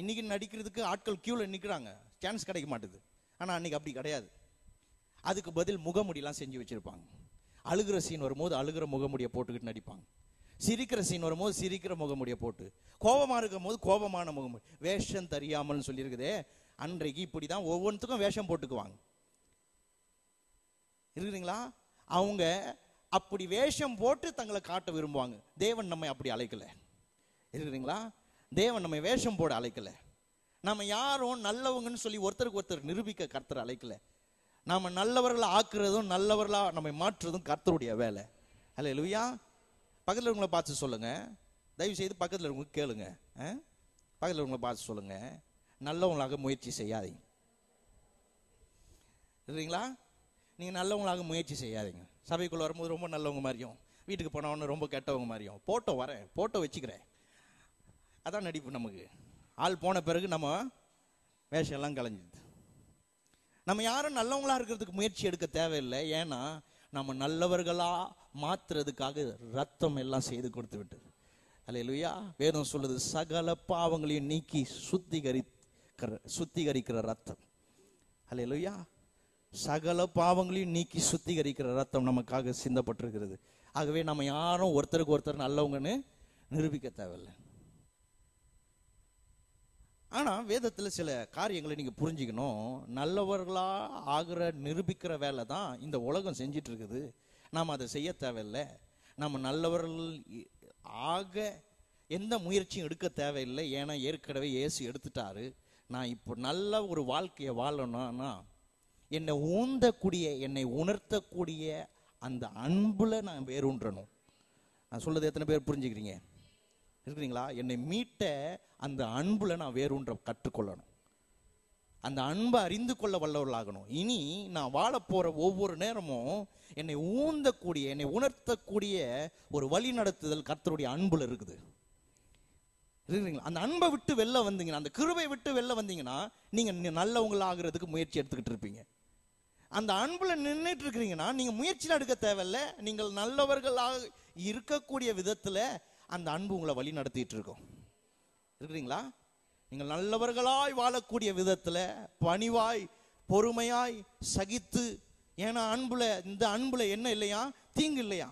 இன்னைக்கு நடிக்கிறதுக்கு ஆட்கள் க்யூவில் நிற்கிறாங்க சான்ஸ் கிடைக்க மாட்டுது ஆனால் அன்னைக்கு அப்படி கிடையாது அதுக்கு பதில் முகமுடிலாம் செஞ்சு வச்சுருப்பாங்க அழுகிற சீன் வரும்போது அழுகிற முகமுடியை போட்டுக்கிட்டு நடிப்பாங்க சிரிக்கிற சீன் வரும்போது சிரிக்கிற முகமுடியை போட்டு கோபமாக இருக்கும் போது கோபமான முகமுடி வேஷம் தெரியாமல்னு சொல்லியிருக்குதே அன்றைக்கு இப்படி தான் ஒவ்வொன்றுத்துக்கும் வேஷம் போட்டுக்குவாங்க இருக்குதுங்களா அவங்க அப்படி வேஷம் போட்டு தங்களை காட்ட விரும்புவாங்க தேவன் நம்மை அப்படி அழைக்கலை இருக்கிறீங்களா தேவன் நம்ம வேஷம் போட அழைக்கலை நம்ம யாரும் நல்லவங்கன்னு சொல்லி ஒருத்தருக்கு ஒருத்தர் நிரூபிக்க கர்த்தர் அழைக்கல நாம நல்லவர்களாக ஆக்குறதும் நல்லவர்களாக நம்மை மாற்றுறதும் கர்த்தருடைய வேலை அல்ல லுவியா பக்கத்தில் இருக்கவங்கள பார்த்து சொல்லுங்கள் தயவு செய்து பக்கத்தில் இருக்கவங்க கேளுங்க பக்கத்தில் உங்களை பார்த்து சொல்லுங்கள் நல்லவங்களாக முயற்சி செய்யாதீங்க இல்லைங்களா நீங்கள் நல்லவங்களாக முயற்சி செய்யாதீங்க சபைக்குள்ளே வரும்போது ரொம்ப நல்லவங்க மாதிரியும் வீட்டுக்கு போனவொன்னு ரொம்ப கெட்டவங்க மாதிரியும் போட்டோ வரேன் போட்டோ வச்சுக்கிறேன் அதான் நடிப்பு நமக்கு ஆள் போன பிறகு நம்ம வேஷமெல்லாம் கலைஞ்சிது நம்ம யாரும் நல்லவங்களாக இருக்கிறதுக்கு முயற்சி எடுக்க தேவையில்லை ஏன்னா நம்ம நல்லவர்களாக மாற்றுறதுக்காக ரத்தம் எல்லாம் செய்து கொடுத்து விட்டது அல்ல இல்லையா வேதம் சொல்லுது சகல பாவங்களையும் நீக்கி சுத்திகரிக்கிற சுத்திகரிக்கிற ரத்தம் அல்ல இல்லையா சகல பாவங்களையும் நீக்கி சுத்திகரிக்கிற ரத்தம் நமக்காக சிந்தப்பட்டிருக்கிறது ஆகவே நம்ம யாரும் ஒருத்தருக்கு ஒருத்தர் நல்லவங்கன்னு நிரூபிக்க தேவையில்லை ஆனால் வேதத்தில் சில காரியங்களை நீங்கள் புரிஞ்சுக்கணும் நல்லவர்களாக ஆகிற நிரூபிக்கிற வேலை தான் இந்த உலகம் செஞ்சிட்டு இருக்குது நாம் அதை செய்ய தேவையில்லை நம்ம நல்லவர்கள் ஆக எந்த முயற்சியும் எடுக்க தேவையில்லை ஏன்னா ஏற்கனவே ஏசி எடுத்துட்டாரு நான் இப்போ நல்ல ஒரு வாழ்க்கையை வாழணும்னா என்னை ஊந்தக்கூடிய என்னை உணர்த்தக்கூடிய அந்த அன்பில் நான் வேறுன்றணும் நான் சொல்லுறது எத்தனை பேர் புரிஞ்சுக்கிறீங்க இருக்கிறீங்களா என்னை மீட்ட அந்த அன்புல நான் வேறுன்ற கற்றுக்கொள்ளணும் அந்த அன்பை அறிந்து கொள்ள வல்லவர்களாகணும் இனி நான் வாழ போற ஒவ்வொரு நேரமும் என்னை ஊந்தக்கூடிய என்னை உணர்த்தக்கூடிய ஒரு வழி நடத்துதல் கர்த்தருடைய அன்பில் இருக்குது அந்த அன்பை விட்டு வெளில வந்தீங்கன்னா அந்த கிருவை விட்டு வெளில வந்தீங்கன்னா நீங்கள் நல்லவங்களாகிறதுக்கு முயற்சி எடுத்துக்கிட்டு இருப்பீங்க அந்த அன்புல நின்றுட்டு இருக்கிறீங்கன்னா நீங்க முயற்சியில் எடுக்க தேவையில்ல நீங்கள் நல்லவர்களாக இருக்கக்கூடிய விதத்தில் அந்த அன்பு உங்களை வழி நடத்திட்டு இருக்கோம் இருக்கிறீங்களா நீங்கள் நல்லவர்களாய் வாழக்கூடிய விதத்தில் பணிவாய் பொறுமையாய் சகித்து ஏன்னா அன்புல இந்த அன்புல என்ன இல்லையா தீங்கு இல்லையா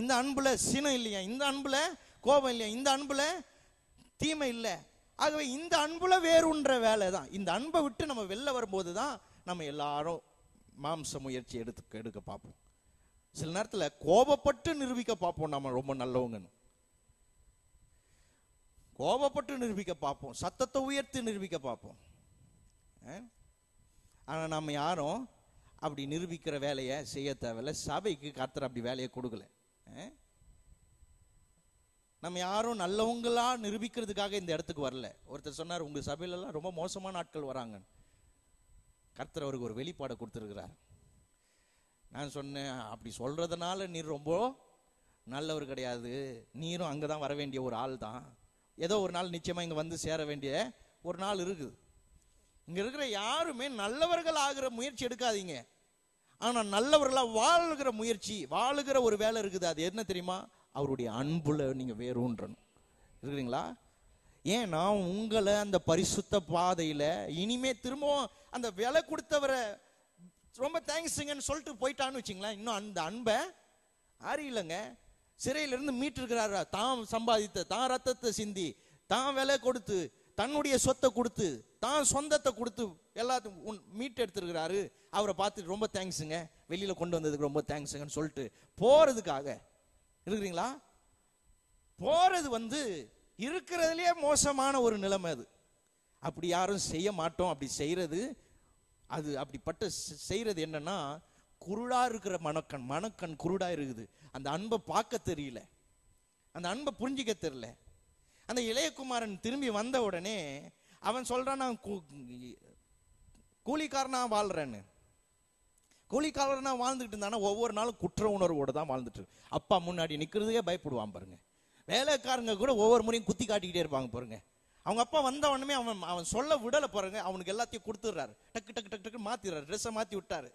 இந்த அன்புல சினம் இல்லையா இந்த அன்புல கோபம் இல்லையா இந்த அன்புல தீமை இல்லை ஆகவே இந்த அன்புல வேறுன்ற வேலை தான் இந்த அன்பை விட்டு நம்ம வெளில வரும்போது தான் நம்ம எல்லாரும் மாம்ச முயற்சி எடுத்து எடுக்க பார்ப்போம் சில நேரத்தில் கோபப்பட்டு நிரூபிக்க பார்ப்போம் நம்ம ரொம்ப நல்லவங்கன்னு கோபப்பட்டு நிரூபிக்க பார்ப்போம் சத்தத்தை உயர்த்தி நிரூபிக்க பார்ப்போம் ஆனால் நம்ம யாரும் அப்படி நிரூபிக்கிற வேலையை செய்ய தேவையில்ல சபைக்கு கர்த்தர் அப்படி வேலையை கொடுக்கல நம்ம யாரும் நல்லவங்களா நிரூபிக்கிறதுக்காக இந்த இடத்துக்கு வரல ஒருத்தர் சொன்னார் உங்கள் சபையிலலாம் ரொம்ப மோசமான ஆட்கள் வராங்க கர்த்தர் அவருக்கு ஒரு வெளிப்பாடை கொடுத்துருக்கிறார் நான் சொன்னேன் அப்படி சொல்கிறதுனால நீர் ரொம்ப நல்லவர் கிடையாது நீரும் அங்கே தான் வர வேண்டிய ஒரு ஆள் தான் ஏதோ ஒரு நாள் நிச்சயமாக இங்கே வந்து சேர வேண்டிய ஒரு நாள் இருக்குது இங்கே இருக்கிற யாருமே நல்லவர்கள் ஆகிற முயற்சி எடுக்காதீங்க ஆனால் நல்லவர்களாக வாழ்கிற முயற்சி வாழுகிற ஒரு வேலை இருக்குது அது என்ன தெரியுமா அவருடைய அன்புல நீங்கள் வேறுன்றணும் இருக்கிறீங்களா நான் உங்களை அந்த பரிசுத்த பாதையில் இனிமே திரும்பவும் அந்த விலை கொடுத்தவரை ரொம்ப தேங்க்ஸுங்கன்னு சொல்லிட்டு போயிட்டான்னு வச்சிங்களேன் இன்னும் அந்த அன்பை அறியலைங்க சிறையிலிருந்து மீட்டிருக்கிறாரா தான் சம்பாதித்த தான் ரத்தத்தை சிந்தி தான் விலை கொடுத்து தன்னுடைய சொத்தை கொடுத்து தான் சொந்தத்தை கொடுத்து எல்லாத்தையும் மீட்டு எடுத்துருக்கிறாரு அவரை பார்த்துட்டு ரொம்ப தேங்க்ஸுங்க வெளியில் கொண்டு வந்ததுக்கு ரொம்ப தேங்க்ஸுங்கன்னு சொல்லிட்டு போகிறதுக்காக இருக்கிறீங்களா போகிறது வந்து இருக்கிறதுலே மோசமான ஒரு நிலைமை அது அப்படி யாரும் செய்ய மாட்டோம் அப்படி செய்கிறது அது அப்படிப்பட்ட செய்கிறது என்னன்னா குருடாக இருக்கிற மனக்கண் மனக்கண் குருடாக இருக்குது அந்த அன்பை பார்க்க தெரியல அந்த அன்பை புரிஞ்சிக்க தெரியல அந்த இளையகுமாரன் திரும்பி வந்த உடனே அவன் சொல்றான் நான் கூலிக்காரனாக வாழ்கிறேன்னு கூலிக்காரனாக வாழ்ந்துட்டு இருந்தானா ஒவ்வொரு நாளும் குற்ற உணர்வோடு தான் வாழ்ந்துட்டு அப்பா முன்னாடி நிற்கிறதுக்கே பயப்படுவான் பாருங்க வேலைக்காரங்க கூட ஒவ்வொரு முறையும் குத்தி காட்டிக்கிட்டே இருப்பாங்க பாருங்க அவங்க அப்பா வந்த உடனே அவன் அவன் சொல்ல விடலை பாருங்க அவனுக்கு எல்லாத்தையும் கொடுத்துட்றாரு டக்கு டக்கு டக்கு டக்கு மாற்றிடுறாரு ட்ரெஸ்ஸை மாற்றி விட்டாரு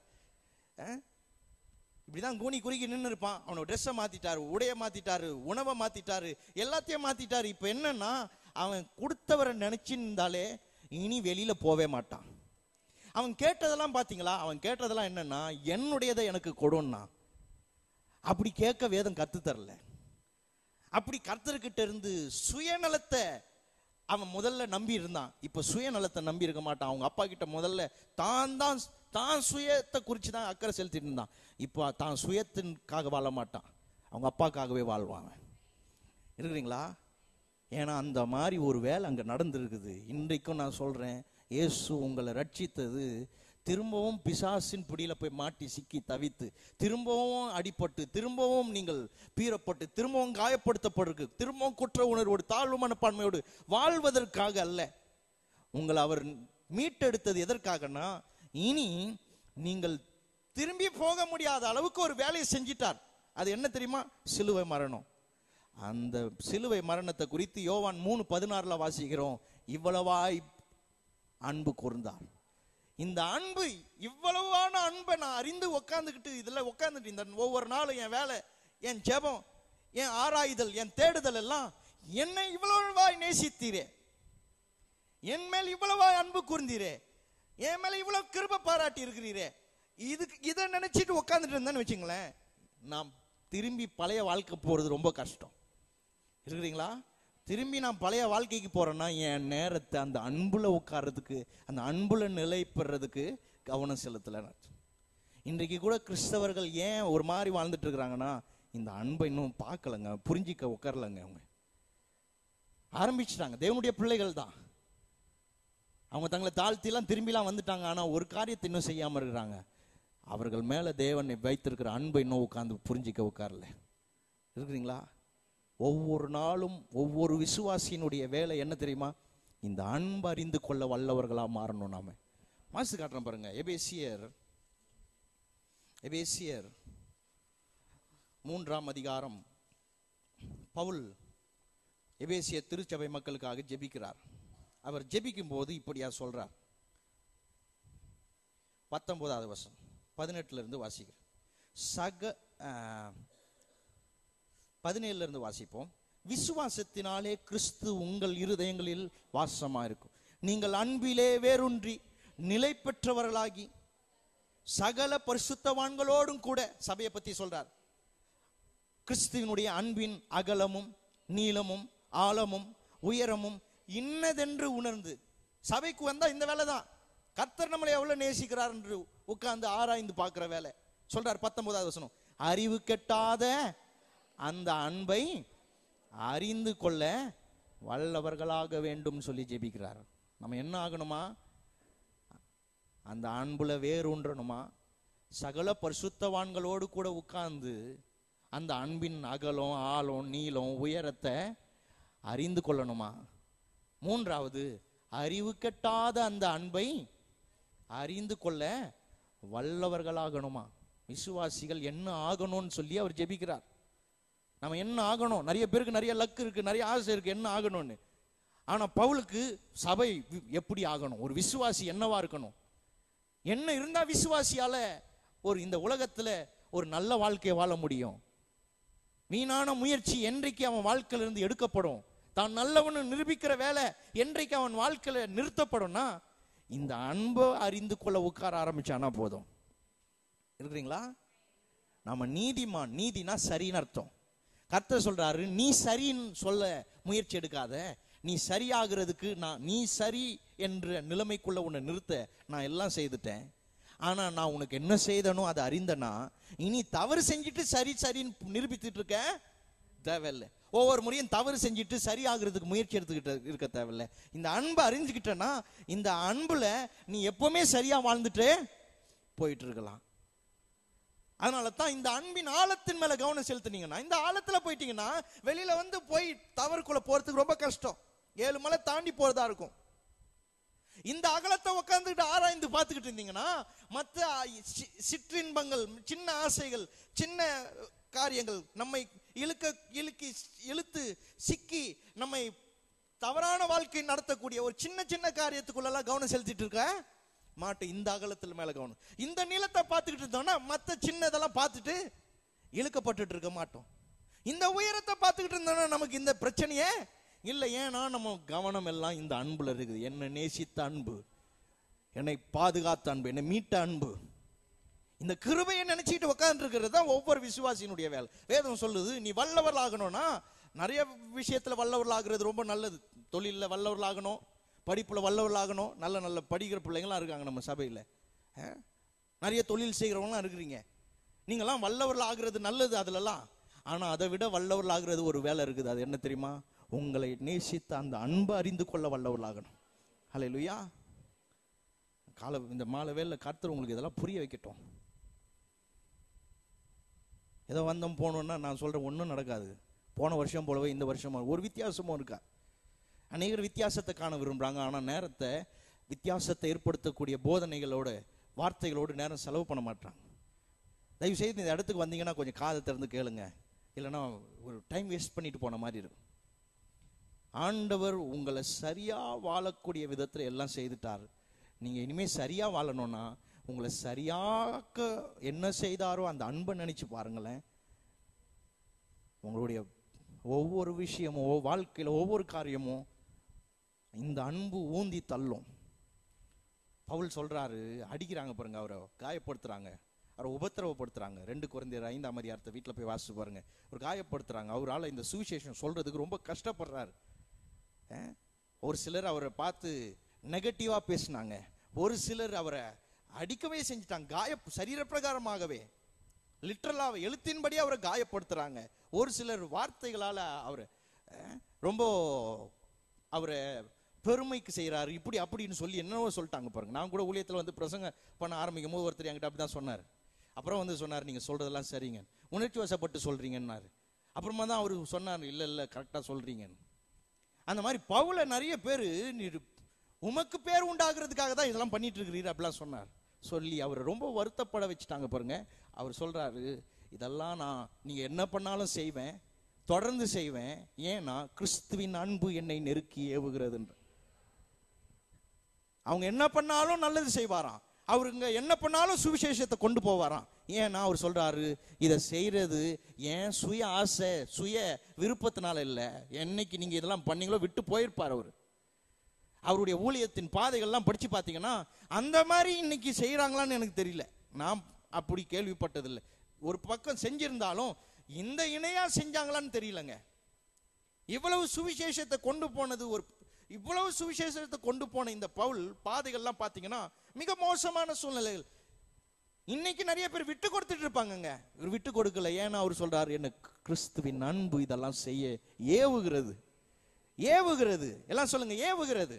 இப்படிதான் கூனி குறுக்கி நின்று இருப்பான் அவனோட ட்ரெஸ்ஸை மாற்றிட்டாரு உடையை மாற்றிட்டாரு உணவை மாற்றிட்டாரு எல்லாத்தையும் மாற்றிட்டாரு இப்போ என்னன்னா அவன் கொடுத்தவரை நினச்சிருந்தாலே இனி வெளியில் போவே மாட்டான் அவன் கேட்டதெல்லாம் பார்த்தீங்களா அவன் கேட்டதெல்லாம் என்னன்னா என்னுடையதை எனக்கு கொடுன்னா அப்படி கேட்க வேதம் கற்றுத்தரல தரல அப்படி கர்த்தர்கிட்ட இருந்து சுயநலத்தை அவன் முதல்ல நம்பி இருந்தான் இப்போ சுயநலத்தை நம்பி இருக்க மாட்டான் அவங்க அப்பா கிட்ட முதல்ல தான் தான் தான் சுயத்தை குறித்து தான் அக்கறை செலுத்திட்டு இருந்தான் இப்போ தான் சுயத்தின்காக வாழ மாட்டான் அவங்க அப்பாக்காகவே வாழ்வாங்க இருக்கிறீங்களா ஏன்னா அந்த மாதிரி ஒரு வேலை அங்கே நடந்துருக்குது இன்றைக்கும் நான் சொல்கிறேன் இயேசு உங்களை ரட்சித்தது திரும்பவும் பிசாசின் பிடியில் போய் மாட்டி சிக்கி தவித்து திரும்பவும் அடிப்பட்டு திரும்பவும் நீங்கள் பீறப்பட்டு திரும்பவும் காயப்படுத்தப்படுறது திரும்பவும் குற்ற உணர்வோடு தாழ்வு மனப்பான்மையோடு வாழ்வதற்காக அல்ல உங்களை அவர் மீட்டெடுத்தது எதற்காகனா இனி நீங்கள் திரும்பி போக முடியாத அளவுக்கு ஒரு வேலையை செஞ்சிட்டார் அது என்ன தெரியுமா சிலுவை மரணம் அந்த சிலுவை மரணத்தை குறித்து யோவான் மூணு பதினாறுல வாசிக்கிறோம் இவ்வளவாய் அன்பு கூர்ந்தார் இந்த அன்பு இவ்வளவான அன்பை நான் அறிந்து உக்காந்துக்கிட்டு இதில் உட்காந்துட்டு இந்த ஒவ்வொரு நாளும் என் வேலை என் ஜெபம் என் ஆராய்தல் என் தேடுதல் எல்லாம் என்னை இவ்வளவு நேசித்தீரே என் மேல் இவ்வளவாய் அன்பு கூர்ந்தீரே என் மேல இவ்வளவு கிருப பாராட்டி இருக்கிறீரே இதுக்கு இதை நினைச்சிட்டு உட்காந்துட்டு இருந்தேன்னு வச்சுங்களேன் நாம் திரும்பி பழைய வாழ்க்கை போகிறது ரொம்ப கஷ்டம் இருக்கிறீங்களா திரும்பி நான் பழைய வாழ்க்கைக்கு போறேன்னா என் நேரத்தை அந்த அன்புல உட்கார்றதுக்கு அந்த அன்புல நிலை பெறதுக்கு கவனம் செலுத்தலை இன்றைக்கு கூட கிறிஸ்தவர்கள் ஏன் ஒரு மாதிரி வாழ்ந்துட்டு இருக்கிறாங்கன்னா இந்த அன்பை இன்னும் பார்க்கலங்க புரிஞ்சிக்க உட்காரலங்க அவங்க ஆரம்பிச்சிட்டாங்க தேவனுடைய பிள்ளைகள் தான் அவங்க தங்களை தாழ்த்திலாம் திரும்பிலாம் வந்துட்டாங்க ஆனால் ஒரு காரியத்தை இன்னும் செய்யாமல் இருக்கிறாங்க அவர்கள் மேலே தேவனை வைத்திருக்கிற அன்பை இன்னும் உட்காந்து புரிஞ்சிக்க உட்காரல இருக்கிறீங்களா ஒவ்வொரு நாளும் ஒவ்வொரு விசுவாசியினுடைய வேலை என்ன தெரியுமா இந்த அன்பு அறிந்து கொள்ள வல்லவர்களாக மாறணும் நாம மாசு காட்டுறேன் பாருங்க எபேசியர் எபேசியர் மூன்றாம் அதிகாரம் பவுல் எபேசிய திருச்சபை மக்களுக்காக ஜெபிக்கிறார் அவர் ஜெபிக்கும் போது இப்படியா சொல்றார் பத்தொன்பதாவது வருஷம் இருந்து வாசிக்கிறேன் சக இருந்து வாசிப்போம் விசுவாசத்தினாலே கிறிஸ்து உங்கள் இருதயங்களில் வாசமா இருக்கும் நீங்கள் அன்பிலே வேறுன்றி நிலை பெற்றவர்களாகி சகல பரிசுத்தவான்களோடும் கூட சபையை பத்தி சொல்றார் கிறிஸ்துவனுடைய அன்பின் அகலமும் நீளமும் ஆழமும் உயரமும் இன்னதென்று உணர்ந்து சபைக்கு வந்தால் இந்த வேலை தான் கர்த்தர் நம்மளை எவ்வளோ நேசிக்கிறார் என்று உட்கார்ந்து ஆராய்ந்து பார்க்குற வேலை சொல்றார் பத்தொன்பதாவது வசனம் அறிவு கெட்டாத அந்த அன்பை அறிந்து கொள்ள வல்லவர்களாக வேண்டும் சொல்லி ஜெபிக்கிறார் நம்ம என்ன ஆகணுமா அந்த அன்புல வேறுன்றணுமா சகல பரிசுத்தவான்களோடு கூட உட்கார்ந்து அந்த அன்பின் அகலம் ஆழம் நீளம் உயரத்தை அறிந்து கொள்ளணுமா மூன்றாவது அறிவு கெட்டாத அந்த அன்பை அறிந்து கொள்ள வல்லவர்களாகணுமா விசுவாசிகள் என்ன ஆகணும்னு சொல்லி அவர் ஜெபிக்கிறார் நம்ம என்ன ஆகணும் நிறைய பேருக்கு நிறைய லக் இருக்கு நிறைய ஆசை இருக்கு என்ன ஆகணும்னு ஆனால் பவுலுக்கு சபை எப்படி ஆகணும் ஒரு விசுவாசி என்னவா இருக்கணும் என்ன இருந்தா விசுவாசியால ஒரு இந்த உலகத்துல ஒரு நல்ல வாழ்க்கையை வாழ முடியும் வீணான முயற்சி என்றைக்கு அவன் வாழ்க்கையிலிருந்து எடுக்கப்படும் தான் நல்லவனு நிரூபிக்கிற வேலை என்றைக்கு அவன் வாழ்க்கையில் நிறுத்தப்படும்னா இந்த அன்பை அறிந்து கொள்ள உட்கார ஆரம்பிச்சானா போதும் இருக்கிறீங்களா நம்ம நீதிமான் நீதினா சரின்னு அர்த்தம் கர்த்தர் சொல்றாரு நீ சரின்னு சொல்ல முயற்சி எடுக்காத நீ சரியாகிறதுக்கு நான் நீ சரி என்ற நிலைமைக்குள்ள உன்னை நிறுத்த நான் எல்லாம் செய்துட்டேன் ஆனால் நான் உனக்கு என்ன செய்தனோ அதை அறிந்தனா இனி தவறு செஞ்சுட்டு சரி சரின்னு நிரூபித்துட்டு இருக்க தேவையில்லை ஒவ்வொரு முறையும் தவறு செஞ்சுட்டு சரியாகிறதுக்கு முயற்சி எடுத்துக்கிட்டு இருக்க தேவையில்ல இந்த அன்பை அறிஞ்சுக்கிட்டேன்னா இந்த அன்புல நீ எப்பவுமே சரியா வாழ்ந்துட்டு போயிட்டு இருக்கலாம் அதனால தான் இந்த அன்பின் ஆழத்தின் மேல கவனம் செலுத்தினீங்கன்னா இந்த ஆழத்துல போயிட்டீங்கன்னா வெளியில வந்து போய் தவறுக்குள்ள போறதுக்கு ரொம்ப கஷ்டம் ஏழு மலை தாண்டி போறதா இருக்கும் இந்த அகலத்தை உட்காந்துக்கிட்டு ஆராய்ந்து பார்த்துக்கிட்டு இருந்தீங்கன்னா மற்ற சிற்றின்பங்கள் சின்ன ஆசைகள் சின்ன காரியங்கள் நம்மை இழுக்க இழுக்கி இழுத்து சிக்கி நம்மை தவறான வாழ்க்கை நடத்தக்கூடிய ஒரு சின்ன சின்ன காரியத்துக்குள்ளெல்லாம் கவனம் செலுத்திட்டு இருக்க மாட்டு இந்த அகலத்தில் மேலே கவனம் இந்த நீளத்தை பார்த்துக்கிட்டு இருந்தோம்னா மற்ற சின்னதெல்லாம் பார்த்துட்டு இழுக்கப்பட்டுட்டு இருக்க மாட்டோம் இந்த உயரத்தை பார்த்துக்கிட்டு இருந்தோம்னா நமக்கு இந்த பிரச்சனையே இல்லை ஏன்னா நம்ம கவனம் எல்லாம் இந்த அன்புல இருக்குது என்னை நேசித்த அன்பு என்னை பாதுகாத்த அன்பு என்னை மீட்ட அன்பு இந்த கிருபையை நினைச்சிட்டு உட்காந்துருக்கிறது தான் ஒவ்வொரு விசுவாசியினுடைய வேலை வேதம் சொல்லுது நீ வல்லவர்கள் ஆகணும்னா நிறைய விஷயத்தில் வல்லவர்கள் ஆகுறது ரொம்ப நல்லது தொழிலில் வல்லவர்கள் ஆகணும் படிப்பில் வல்லவர்கள் ஆகணும் நல்ல நல்ல படிக்கிற பிள்ளைங்களாம் இருக்காங்க நம்ம சபையில் நிறைய தொழில் செய்கிறவங்களாம் இருக்கிறீங்க நீங்களாம் வல்லவர்கள் ஆகிறது நல்லது அதுலலாம் ஆனால் அதை விட வல்லவர்கள் ஆகுறது ஒரு வேலை இருக்குது அது என்ன தெரியுமா உங்களை நேசித்த அந்த அன்பை அறிந்து கொள்ள வல்லவர்கள் ஆகணும் ஹலோ லுயா கால இந்த மாலை வேலை கருத்து உங்களுக்கு இதெல்லாம் புரிய வைக்கட்டும் ஏதோ வந்தோம் போனோம்னா நான் சொல்கிறேன் ஒன்றும் நடக்காது போன வருஷம் போலவே இந்த வருஷம் ஒரு வித்தியாசமும் இருக்கா அநேகர் வித்தியாசத்தை காண விரும்புகிறாங்க ஆனால் நேரத்தை வித்தியாசத்தை ஏற்படுத்தக்கூடிய போதனைகளோட வார்த்தைகளோடு நேரம் செலவு பண்ண மாட்டாங்க தயவுசெய்து இந்த இடத்துக்கு வந்தீங்கன்னா கொஞ்சம் காதை திறந்து கேளுங்க இல்லைன்னா ஒரு டைம் வேஸ்ட் பண்ணிட்டு போன மாதிரி இருக்கும் ஆண்டவர் உங்களை சரியாக வாழக்கூடிய விதத்தில் எல்லாம் செய்துட்டார் நீங்கள் இனிமேல் சரியாக வாழணும்னா உங்களை சரியாக்க என்ன செய்தாரோ அந்த அன்பை நினைச்சு பாருங்களேன் உங்களுடைய ஒவ்வொரு விஷயமும் வாழ்க்கையில் ஒவ்வொரு காரியமோ இந்த அன்பு ஊந்தி தள்ளும் பவுல் சொல்றாரு அடிக்கிறாங்க பாருங்க அவரை காயப்படுத்துறாங்க அவரை உபத்திரவப்படுத்துறாங்க ரெண்டு குறைந்தர் ஐந்தாம் அதிகாரத்தை வீட்டில் போய் வாசிச்சு பாருங்க அவர் காயப்படுத்துறாங்க அவரால் இந்த சுவிசேஷன் சொல்றதுக்கு ரொம்ப கஷ்டப்படுறாரு ஒரு சிலர் அவரை பார்த்து நெகட்டிவாக பேசினாங்க ஒரு சிலர் அவரை அடிக்கவே செஞ்சுட்டாங்க காய சரீரப்பிரகாரமாகவே லிட்ரலாக எழுத்தின்படி அவரை காயப்படுத்துகிறாங்க ஒரு சிலர் வார்த்தைகளால் அவர் ரொம்ப அவரை பெருமைக்கு செய்கிறாரு இப்படி அப்படின்னு சொல்லி என்னவோ சொல்லிட்டாங்க பாருங்க நான் கூட ஊழியத்தில் வந்து பிரசங்க பண்ண ஆரம்பிக்கும் போது ஒருத்தர் என்கிட்ட அப்படி தான் சொன்னார் அப்புறம் வந்து சொன்னார் நீங்கள் சொல்கிறதெல்லாம் சரிங்க உணர்ச்சி வசப்பட்டு சொல்கிறீங்கன்னாரு அப்புறமா தான் அவர் சொன்னார் இல்லை இல்லை கரெக்டாக சொல்கிறீங்கன்னு அந்த மாதிரி பவுல நிறைய பேர் நீ உமக்கு பேர் உண்டாகிறதுக்காக தான் இதெல்லாம் பண்ணிட்டு இருக்கிறீர் அப்படிலாம் சொன்னார் சொல்லி அவர் ரொம்ப வருத்தப்பட வச்சுட்டாங்க பாருங்க அவர் சொல்கிறாரு இதெல்லாம் நான் நீங்கள் என்ன பண்ணாலும் செய்வேன் தொடர்ந்து செய்வேன் ஏன்னா கிறிஸ்துவின் அன்பு என்னை நெருக்கி ஏவுகிறதுன்ற அவங்க என்ன பண்ணாலும் நல்லது செய்வாராம் அவருங்க என்ன பண்ணாலும் சுவிசேஷத்தை கொண்டு போவாராம் ஏன்னா அவர் சொல்கிறாரு இதை செய்கிறது ஏன் சுய ஆசை சுய விருப்பத்தினால இல்லை என்னைக்கு நீங்கள் இதெல்லாம் பண்ணீங்களோ விட்டு போயிருப்பார் அவர் அவருடைய ஊழியத்தின் பாதைகள்லாம் படித்து பார்த்தீங்கன்னா அந்த மாதிரி இன்னைக்கு செய்கிறாங்களான்னு எனக்கு தெரியல நான் அப்படி கேள்விப்பட்டதில்லை ஒரு பக்கம் செஞ்சிருந்தாலும் இந்த இணையாக செஞ்சாங்களான்னு தெரியலங்க இவ்வளவு சுவிசேஷத்தை கொண்டு போனது ஒரு இவ்வளவு சுவிசேஷத்தை கொண்டு போன இந்த பவுல் பாதைகள்லாம் பார்த்தீங்கன்னா மிக மோசமான சூழ்நிலைகள் இன்னைக்கு நிறைய பேர் விட்டு கொடுத்துட்டு இருப்பாங்கங்க இவர் விட்டு கொடுக்கல ஏன்னா அவர் சொல்றாரு எனக்கு கிறிஸ்துவின் அன்பு இதெல்லாம் செய்ய ஏவுகிறது ஏவுகிறது எல்லாம் சொல்லுங்க ஏவுகிறது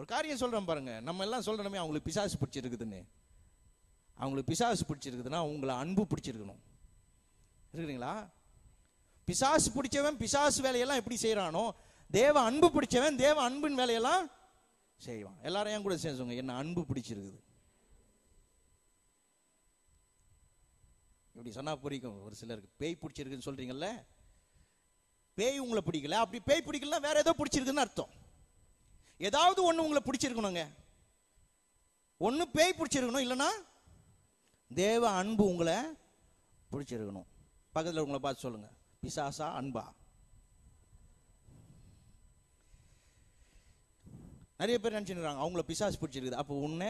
ஒரு காரியம் சொல்கிறேன் பாருங்கள் நம்ம எல்லாம் சொல்கிறோமே அவங்களுக்கு பிசாசு பிடிச்சிருக்குதுன்னு அவங்களுக்கு பிசாசு பிடிச்சிருக்குதுன்னா உங்களை அன்பு பிடிச்சிருக்கணும் இருக்குதுங்களா பிசாசு பிடிச்சவன் பிசாசு வேலையெல்லாம் எப்படி செய்கிறானோ தேவ அன்பு பிடிச்சவன் தேவ அன்பின் வேலையெல்லாம் செய்வான் எல்லாரையும் கூட சேர்ந்துங்க என்ன அன்பு பிடிச்சிருக்குது இப்படி சொன்னால் பிடிக்கும் ஒரு சிலருக்கு பேய் பிடிச்சிருக்குன்னு சொல்றீங்கல்ல பேய் உங்களை பிடிக்கல அப்படி பேய் பிடிக்கலன்னா வேற ஏதோ பிடிச்சிருக்குன்னு அர்த்தம் ஏதாவது ஒன்று உங்களை பிடிச்சிருக்கணுங்க ஒன்று பேய் பிடிச்சிருக்கணும் இல்லைன்னா தேவ அன்பு உங்களை பிடிச்சிருக்கணும் பக்கத்தில் உங்களை பார்த்து சொல்லுங்கள் பிசாசா அன்பா நிறைய பேர் நினச்சிருக்காங்க அவங்கள பிசாசு பிடிச்சிருக்குது அப்போ உன்ன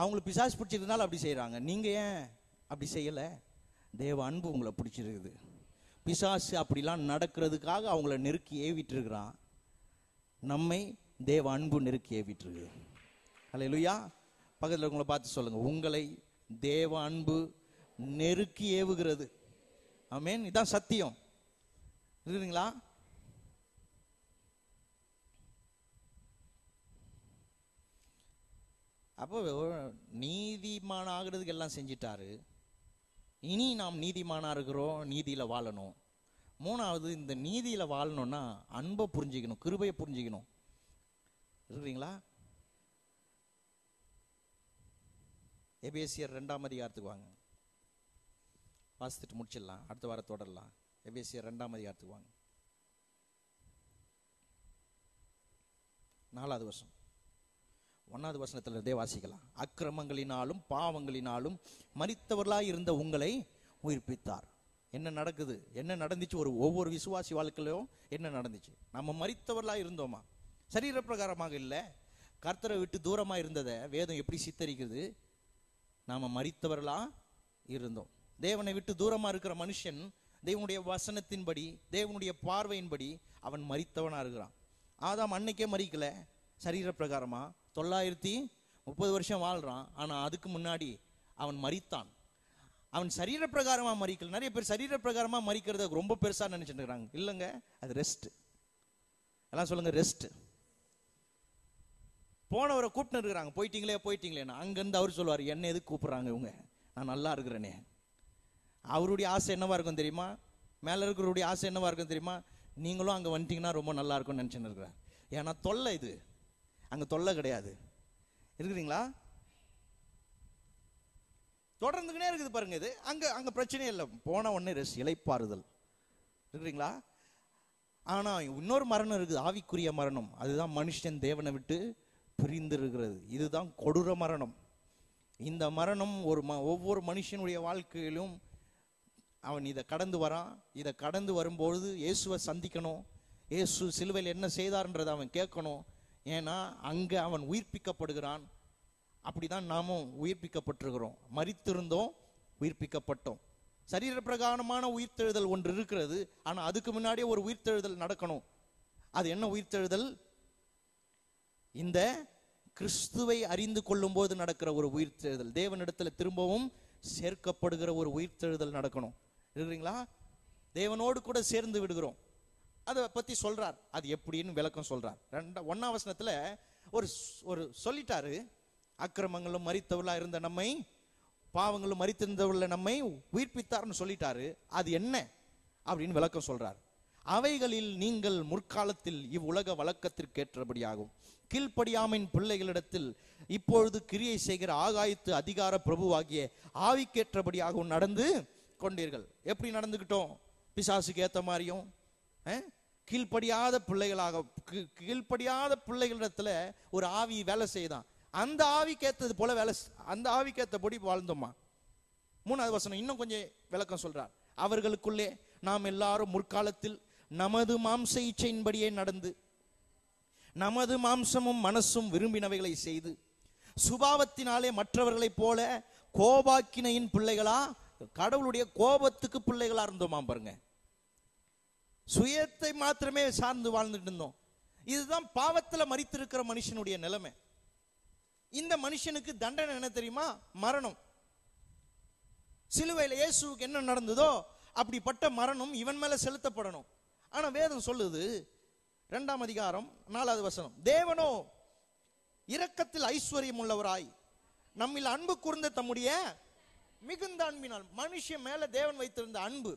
அவங்களுக்கு பிசாசு பிடிச்சிருந்தாலும் அப்படி செய்கிறாங்க நீங்கள் ஏன் அப்படி செய்யலை தேவ அன்பு உங்களை பிடிச்சிருக்குது பிசாசு அப்படிலாம் நடக்கிறதுக்காக அவங்கள நெருக்கி ஏவிட்டு இருக்கிறான் நம்மை தேவ அன்பு நெருக்கி ஏவிட்டுருக்கு அல்ல லுயா பக்கத்தில் உங்களை பார்த்து சொல்லுங்க உங்களை தேவ அன்பு நெருக்கி ஏவுகிறது ஆமேன் இதான் சத்தியம் இருக்குதுங்களா அப்போ நீதிமான் ஆகிறதுக்கு எல்லாம் செஞ்சிட்டாரு இனி நாம் நீதிமானா இருக்கிறோம் நீதியில வாழணும் மூணாவது இந்த நீதியில் வாழணும்னா அன்பை புரிஞ்சிக்கணும் கிருபையை புரிஞ்சிக்கணும் இருக்கிறீங்களா எபேசியர் ரெண்டாம் அதிகாரத்துக்கு வாங்க வாசித்துட்டு முடிச்சிடலாம் அடுத்த வாரம் தொடரலாம் எபேசியர் ரெண்டாம் அதிகாரத்துக்கு வாங்க நாலாவது வருஷம் ஒன்றாவது இருந்தே வாசிக்கலாம் அக்கிரமங்களினாலும் பாவங்களினாலும் மறித்தவர்களாய் இருந்த உங்களை உயிர்ப்பித்தார் என்ன நடக்குது என்ன நடந்துச்சு ஒரு ஒவ்வொரு விசுவாசி வாழ்க்கையிலும் என்ன நடந்துச்சு நம்ம மறித்தவர்களாக இருந்தோமா சரீர பிரகாரமாக இல்லை கர்த்தரை விட்டு தூரமாக இருந்ததை வேதம் எப்படி சித்தரிக்குது நாம் மறித்தவர்களாக இருந்தோம் தேவனை விட்டு தூரமாக இருக்கிற மனுஷன் தேவனுடைய வசனத்தின்படி தேவனுடைய பார்வையின்படி அவன் மறித்தவனாக இருக்கிறான் ஆதாம் அன்னைக்கே மறிக்கல சரீர தொள்ளாயிரத்தி முப்பது வருஷம் வாழ்கிறான் ஆனால் அதுக்கு முன்னாடி அவன் மறித்தான் அவன் சரீர பிரகாரமாக மறிக்கல நிறைய பேர் சரீர பிரகாரமாக மறிக்கிறத ரொம்ப பெருசாக நினச்சிட்டு இருக்கிறாங்க இல்லைங்க அது ரெஸ்ட் எல்லாம் சொல்லுங்க ரெஸ்ட் போனவரை கூப்பிட்டு இருக்கிறாங்க போயிட்டீங்களே போயிட்டீங்களே அங்கேருந்து அவர் சொல்லுவார் என்ன எதுக்கு கூப்பிட்றாங்க இவங்க நான் நல்லா இருக்கிறேனே அவருடைய ஆசை என்னவா இருக்கும் தெரியுமா மேலே இருக்கிறவருடைய ஆசை என்னவா இருக்கும் தெரியுமா நீங்களும் அங்கே வந்துட்டீங்கன்னா ரொம்ப நல்லா இருக்கும்னு நினச்சின்னு இருக்கிறார் ஏன்னா தொல்லை இது அங்கே தொல்லை கிடையாது இருக்கிறீங்களா தொடர்ந்துக்கினே இருக்குது பாருங்க இது அங்கே அங்கே பிரச்சனையே இல்லை போன ஒன்று ரெஸ் இலைப்பாறுதல் இருக்கிறீங்களா ஆனால் இன்னொரு மரணம் இருக்குது ஆவிக்குரிய மரணம் அதுதான் மனுஷன் தேவனை விட்டு பிரிந்திருக்கிறது இதுதான் கொடூர மரணம் இந்த மரணம் ஒரு ம ஒவ்வொரு மனுஷனுடைய வாழ்க்கையிலும் அவன் இதை கடந்து வரான் இதை கடந்து வரும்பொழுது இயேசுவை சந்திக்கணும் இயேசு சிலுவையில் என்ன செய்தார்ன்றதை அவன் கேட்கணும் ஏன்னா அங்கே அவன் உயிர்ப்பிக்கப்படுகிறான் அப்படிதான் நாமும் உயிர்ப்பிக்கப்பட்டிருக்கிறோம் மறித்திருந்தோம் உயிர்ப்பிக்கப்பட்டோம் சரீர உயிர்த்தெழுதல் ஒன்று இருக்கிறது ஆனால் அதுக்கு முன்னாடியே ஒரு உயிர்த்தெழுதல் நடக்கணும் அது என்ன உயிர்த்தெழுதல் இந்த கிறிஸ்துவை அறிந்து கொள்ளும் போது நடக்கிற ஒரு உயிர்த்தெழுதல் தேவனிடத்தில் திரும்பவும் சேர்க்கப்படுகிற ஒரு உயிர்த்தெழுதல் நடக்கணும் இருக்கிறீங்களா தேவனோடு கூட சேர்ந்து விடுகிறோம் அதை பற்றி சொல்கிறார் அது எப்படின்னு விளக்கம் சொல்கிறார் ரெண்டா ஒன்னாவசனத்தில் ஒரு ஒரு சொல்லிட்டாரு அக்கிரமங்களும் மறித்தவர்களாக இருந்த நம்மை பாவங்களும் மறித்திருந்தவள நம்மை உயிர்ப்பித்தார்னு சொல்லிட்டாரு அது என்ன அப்படின்னு விளக்கம் சொல்றார் அவைகளில் நீங்கள் முற்காலத்தில் இவ்வுலக வழக்கத்திற்கேற்றபடியாகும் கீழ்ப்படியாமின் பிள்ளைகளிடத்தில் இப்பொழுது கிரியை செய்கிற ஆகாயத்து அதிகார பிரபுவாகிய ஆவிக்கேற்றபடியாகவும் நடந்து கொண்டீர்கள் எப்படி நடந்துக்கிட்டோம் பிசாசுக்கு ஏற்ற மாதிரியும் கீழ்படியாத பிள்ளைகளாக கீழ்ப்படியாத பிள்ளைகளிடத்துல ஒரு ஆவி வேலை செய்தான் அந்த ஆவி கேத்தது போல வேலை அந்த கேத்த ஏற்றபடி வாழ்ந்தோமா மூணாவது வசனம் இன்னும் கொஞ்சம் விளக்கம் சொல்றார் அவர்களுக்குள்ளே நாம் எல்லாரும் முற்காலத்தில் நமது மாம்ச இச்சையின்படியே நடந்து நமது மாம்சமும் மனசும் விரும்பினவைகளை செய்து சுபாவத்தினாலே மற்றவர்களைப் போல கோபாக்கினையின் பிள்ளைகளா கடவுளுடைய கோபத்துக்கு பிள்ளைகளா இருந்தோமா பாருங்க சுயத்தை மாத்திரமே சார்ந்து வாழ்ந்துட்டு இருந்தோம் இதுதான் பாவத்தில் மறித்திருக்கிற மனுஷனுடைய நிலைமை இந்த மனுஷனுக்கு தண்டனை என்ன தெரியுமா மரணம் சிலுவையில் இயேசுக்கு என்ன நடந்ததோ அப்படிப்பட்ட மரணம் இவன் மேல செலுத்தப்படணும் ஆனா வேதம் சொல்லுது ரெண்டாம் அதிகாரம் நாலாவது வசனம் தேவனோ இரக்கத்தில் ஐஸ்வர்யம் உள்ளவராய் நம்ம அன்பு கூர்ந்த தம்முடைய மிகுந்த அன்பினால் மனுஷன் மேல தேவன் வைத்திருந்த அன்பு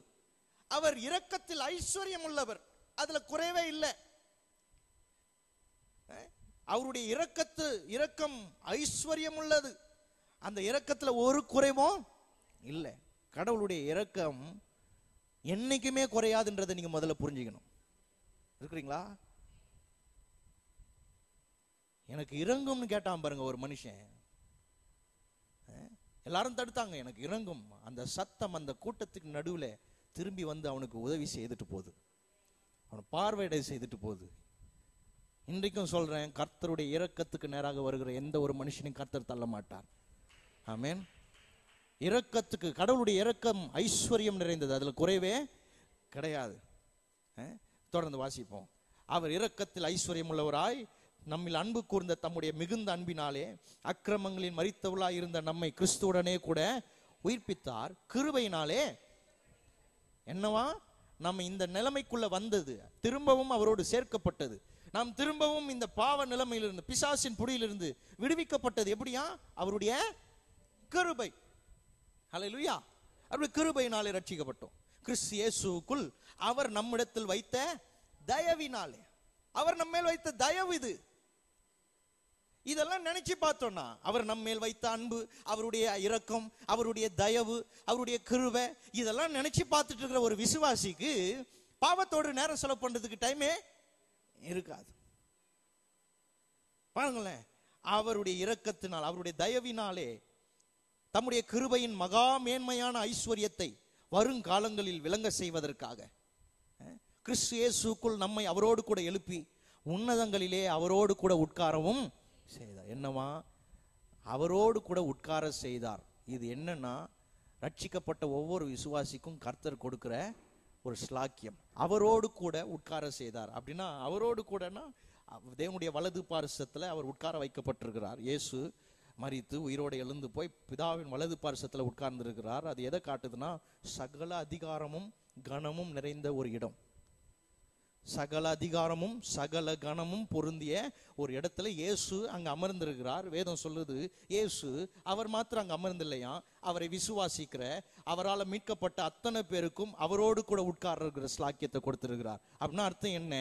அவர் இரக்கத்தில் ஐஸ்வர்யம் உள்ளவர் அதுல குறைவே இல்லை அவருடைய இரக்கத்து இரக்கம் ஐஸ்வர்யம் உள்ளது அந்த இரக்கத்தில் ஒரு குறைவோ இல்லை கடவுளுடைய இரக்கம் என்றைக்குமே குறையாதுன்றதை நீங்கள் முதல்ல புரிஞ்சுக்கணும் இருக்கிறீங்களா எனக்கு இறங்கும்னு கேட்டான் பாருங்க ஒரு மனுஷன் எல்லாரும் தடுத்தாங்க எனக்கு இறங்கும் அந்த சத்தம் அந்த கூட்டத்துக்கு நடுவில் திரும்பி வந்து அவனுக்கு உதவி செய்துட்டு போகுது அவனை பார்வையிட செய்துட்டு போகுது இன்றைக்கும் சொல்றேன் கர்த்தருடைய இரக்கத்துக்கு நேராக வருகிற எந்த ஒரு மனுஷனையும் கர்த்தர் தள்ள மாட்டார் ஆமேன் இரக்கத்துக்கு கடவுளுடைய இரக்கம் ஐஸ்வர்யம் நிறைந்தது அதில் குறைவே கிடையாது தொடர்ந்து வாசிப்போம் அவர் இரக்கத்தில் ஐஸ்வர்யம் உள்ளவராய் நம்மில் அன்பு கூர்ந்த தம்முடைய மிகுந்த அன்பினாலே அக்கிரமங்களின் மறித்தவளா இருந்த நம்மை கிறிஸ்துவுடனே கூட உயிர்ப்பித்தார் கிருபையினாலே என்னவா நம்ம இந்த நிலைமைக்குள்ள வந்தது திரும்பவும் அவரோடு சேர்க்கப்பட்டது நாம் திரும்பவும் இந்த பாவ நிலைமையிலிருந்து பிசாசின் புடியிலிருந்து விடுவிக்கப்பட்டது எப்படியா அவருடைய கிருபை ஹலோ லுயா அவருடைய கிருபையினாலே ரட்சிக்கப்பட்டோம் கிறிஸ்தியேசுக்குள் அவர் நம்மிடத்தில் வைத்த தயவினாலே அவர் நம்ம மேல் வைத்த தயவு இது இதெல்லாம் நினைச்சு பார்த்தோம்னா அவர் நம்ம மேல் வைத்த அன்பு அவருடைய இரக்கம் அவருடைய தயவு அவருடைய கிருவை இதெல்லாம் நினைச்சு பார்த்துட்டு இருக்கிற ஒரு விசுவாசிக்கு பாவத்தோடு நேரம் செலவு பண்றதுக்கு டைமே இருக்காது பாருங்களேன் அவருடைய இரக்கத்தினால் அவருடைய தயவினாலே தம்முடைய கிருபையின் மகா மேன்மையான ஐஸ்வர்யத்தை வருங்காலங்களில் விளங்க செய்வதற்காக கிறிஸ்து இயேசுக்குள் நம்மை அவரோடு கூட எழுப்பி உன்னதங்களிலே அவரோடு கூட உட்காரவும் செய்தார் என்னவா அவரோடு கூட உட்கார செய்தார் இது என்னன்னா ரட்சிக்கப்பட்ட ஒவ்வொரு விசுவாசிக்கும் கர்த்தர் கொடுக்கிற ஒரு ஸ்லாக்கியம் அவரோடு கூட உட்கார செய்தார் அப்படின்னா அவரோடு கூடனா தேவனுடைய வலது பாரசத்தில் அவர் உட்கார வைக்கப்பட்டிருக்கிறார் இயேசு மறித்து உயிரோடு எழுந்து போய் பிதாவின் வலது பாரசத்தில் உட்கார்ந்திருக்கிறார் அது எதை காட்டுதுன்னா சகல அதிகாரமும் கனமும் நிறைந்த ஒரு இடம் சகல அதிகாரமும் சகல கணமும் பொருந்திய ஒரு இடத்துல இயேசு அங்க அமர்ந்திருக்கிறார் வேதம் சொல்லுது இயேசு அவர் மாத்திரம் அங்கே அமர்ந்தில்லையா அவரை விசுவாசிக்கிற அவரால் மீட்கப்பட்ட அத்தனை பேருக்கும் அவரோடு கூட உட்கார்ற ஸ்லாக்கியத்தை கொடுத்திருக்கிறார் அப்படின்னா அர்த்தம் என்ன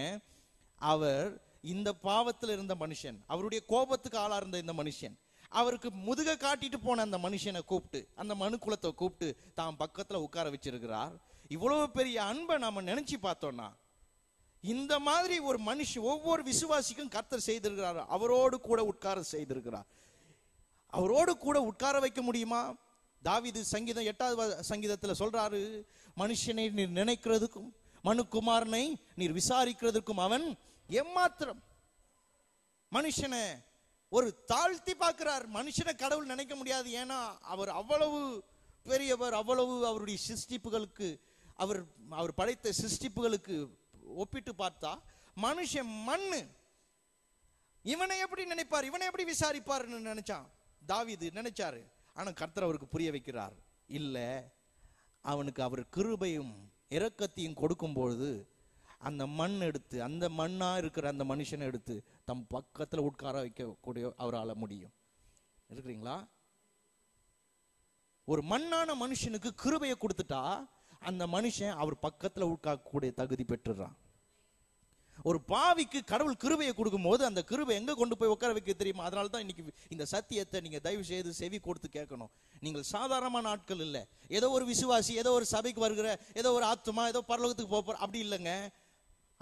அவர் இந்த பாவத்தில் இருந்த மனுஷன் அவருடைய கோபத்துக்கு ஆளா இருந்த இந்த மனுஷன் அவருக்கு முதுக காட்டிட்டு போன அந்த மனுஷனை கூப்பிட்டு அந்த மனு குலத்தை கூப்பிட்டு தான் பக்கத்துல உட்கார வச்சிருக்கிறார் இவ்வளவு பெரிய அன்பை நாம நினைச்சு பார்த்தோம்னா இந்த மாதிரி ஒரு மனுஷன் ஒவ்வொரு விசுவாசிக்கும் கர்த்தர் செய்திருக்கிறார் அவரோடு கூட உட்கார செய்திருக்கிறார் அவரோடு கூட உட்கார வைக்க முடியுமா தாவிது சங்கீதம் எட்டாவது சங்கீதத்தில் சொல்றாரு மனுஷனை நீர் நினைக்கிறதுக்கும் மனுக்குமாரனை நீர் விசாரிக்கிறதுக்கும் அவன் எம்மாத்திரம் மனுஷனை ஒரு தாழ்த்தி பார்க்கிறார் மனுஷனை கடவுள் நினைக்க முடியாது ஏன்னா அவர் அவ்வளவு பெரியவர் அவ்வளவு அவருடைய சிருஷ்டிப்புகளுக்கு அவர் அவர் படைத்த சிருஷ்டிப்புகளுக்கு ஒப்பிட்டு பார்த்தா மனுஷன் மண்ணு இவனை எப்படி நினைப்பார் இவனை எப்படி விசாரிப்பார்னு நினைச்சான் தாவிது நினைச்சாரு ஆனா கர்த்தர் அவருக்கு புரிய வைக்கிறார் இல்ல அவனுக்கு அவர் கிருபையும் இரக்கத்தையும் கொடுக்கும்பொழுது அந்த மண் எடுத்து அந்த மண்ணா இருக்கிற அந்த மனுஷனை எடுத்து தம் பக்கத்துல உட்கார வைக்கக்கூடிய அவரால் முடியும் இருக்கிறீங்களா ஒரு மண்ணான மனுஷனுக்கு கிருபையை கொடுத்துட்டா அந்த மனுஷன் அவர் பக்கத்தில் உட்காக்கக்கூடிய தகுதி பெற்றுறான் ஒரு பாவிக்கு கடவுள் கிருபையை கொடுக்கும் போது அந்த கிருபை எங்க கொண்டு போய் உட்கார வைக்க தெரியுமா அதனால தான் இன்னைக்கு இந்த சத்தியத்தை நீங்க தயவு செய்து செவி கொடுத்து கேட்கணும் நீங்கள் சாதாரணமான ஆட்கள் இல்லை ஏதோ ஒரு விசுவாசி ஏதோ ஒரு சபைக்கு வருகிற ஏதோ ஒரு ஆத்மா ஏதோ பரலோகத்துக்கு போகிற அப்படி இல்லைங்க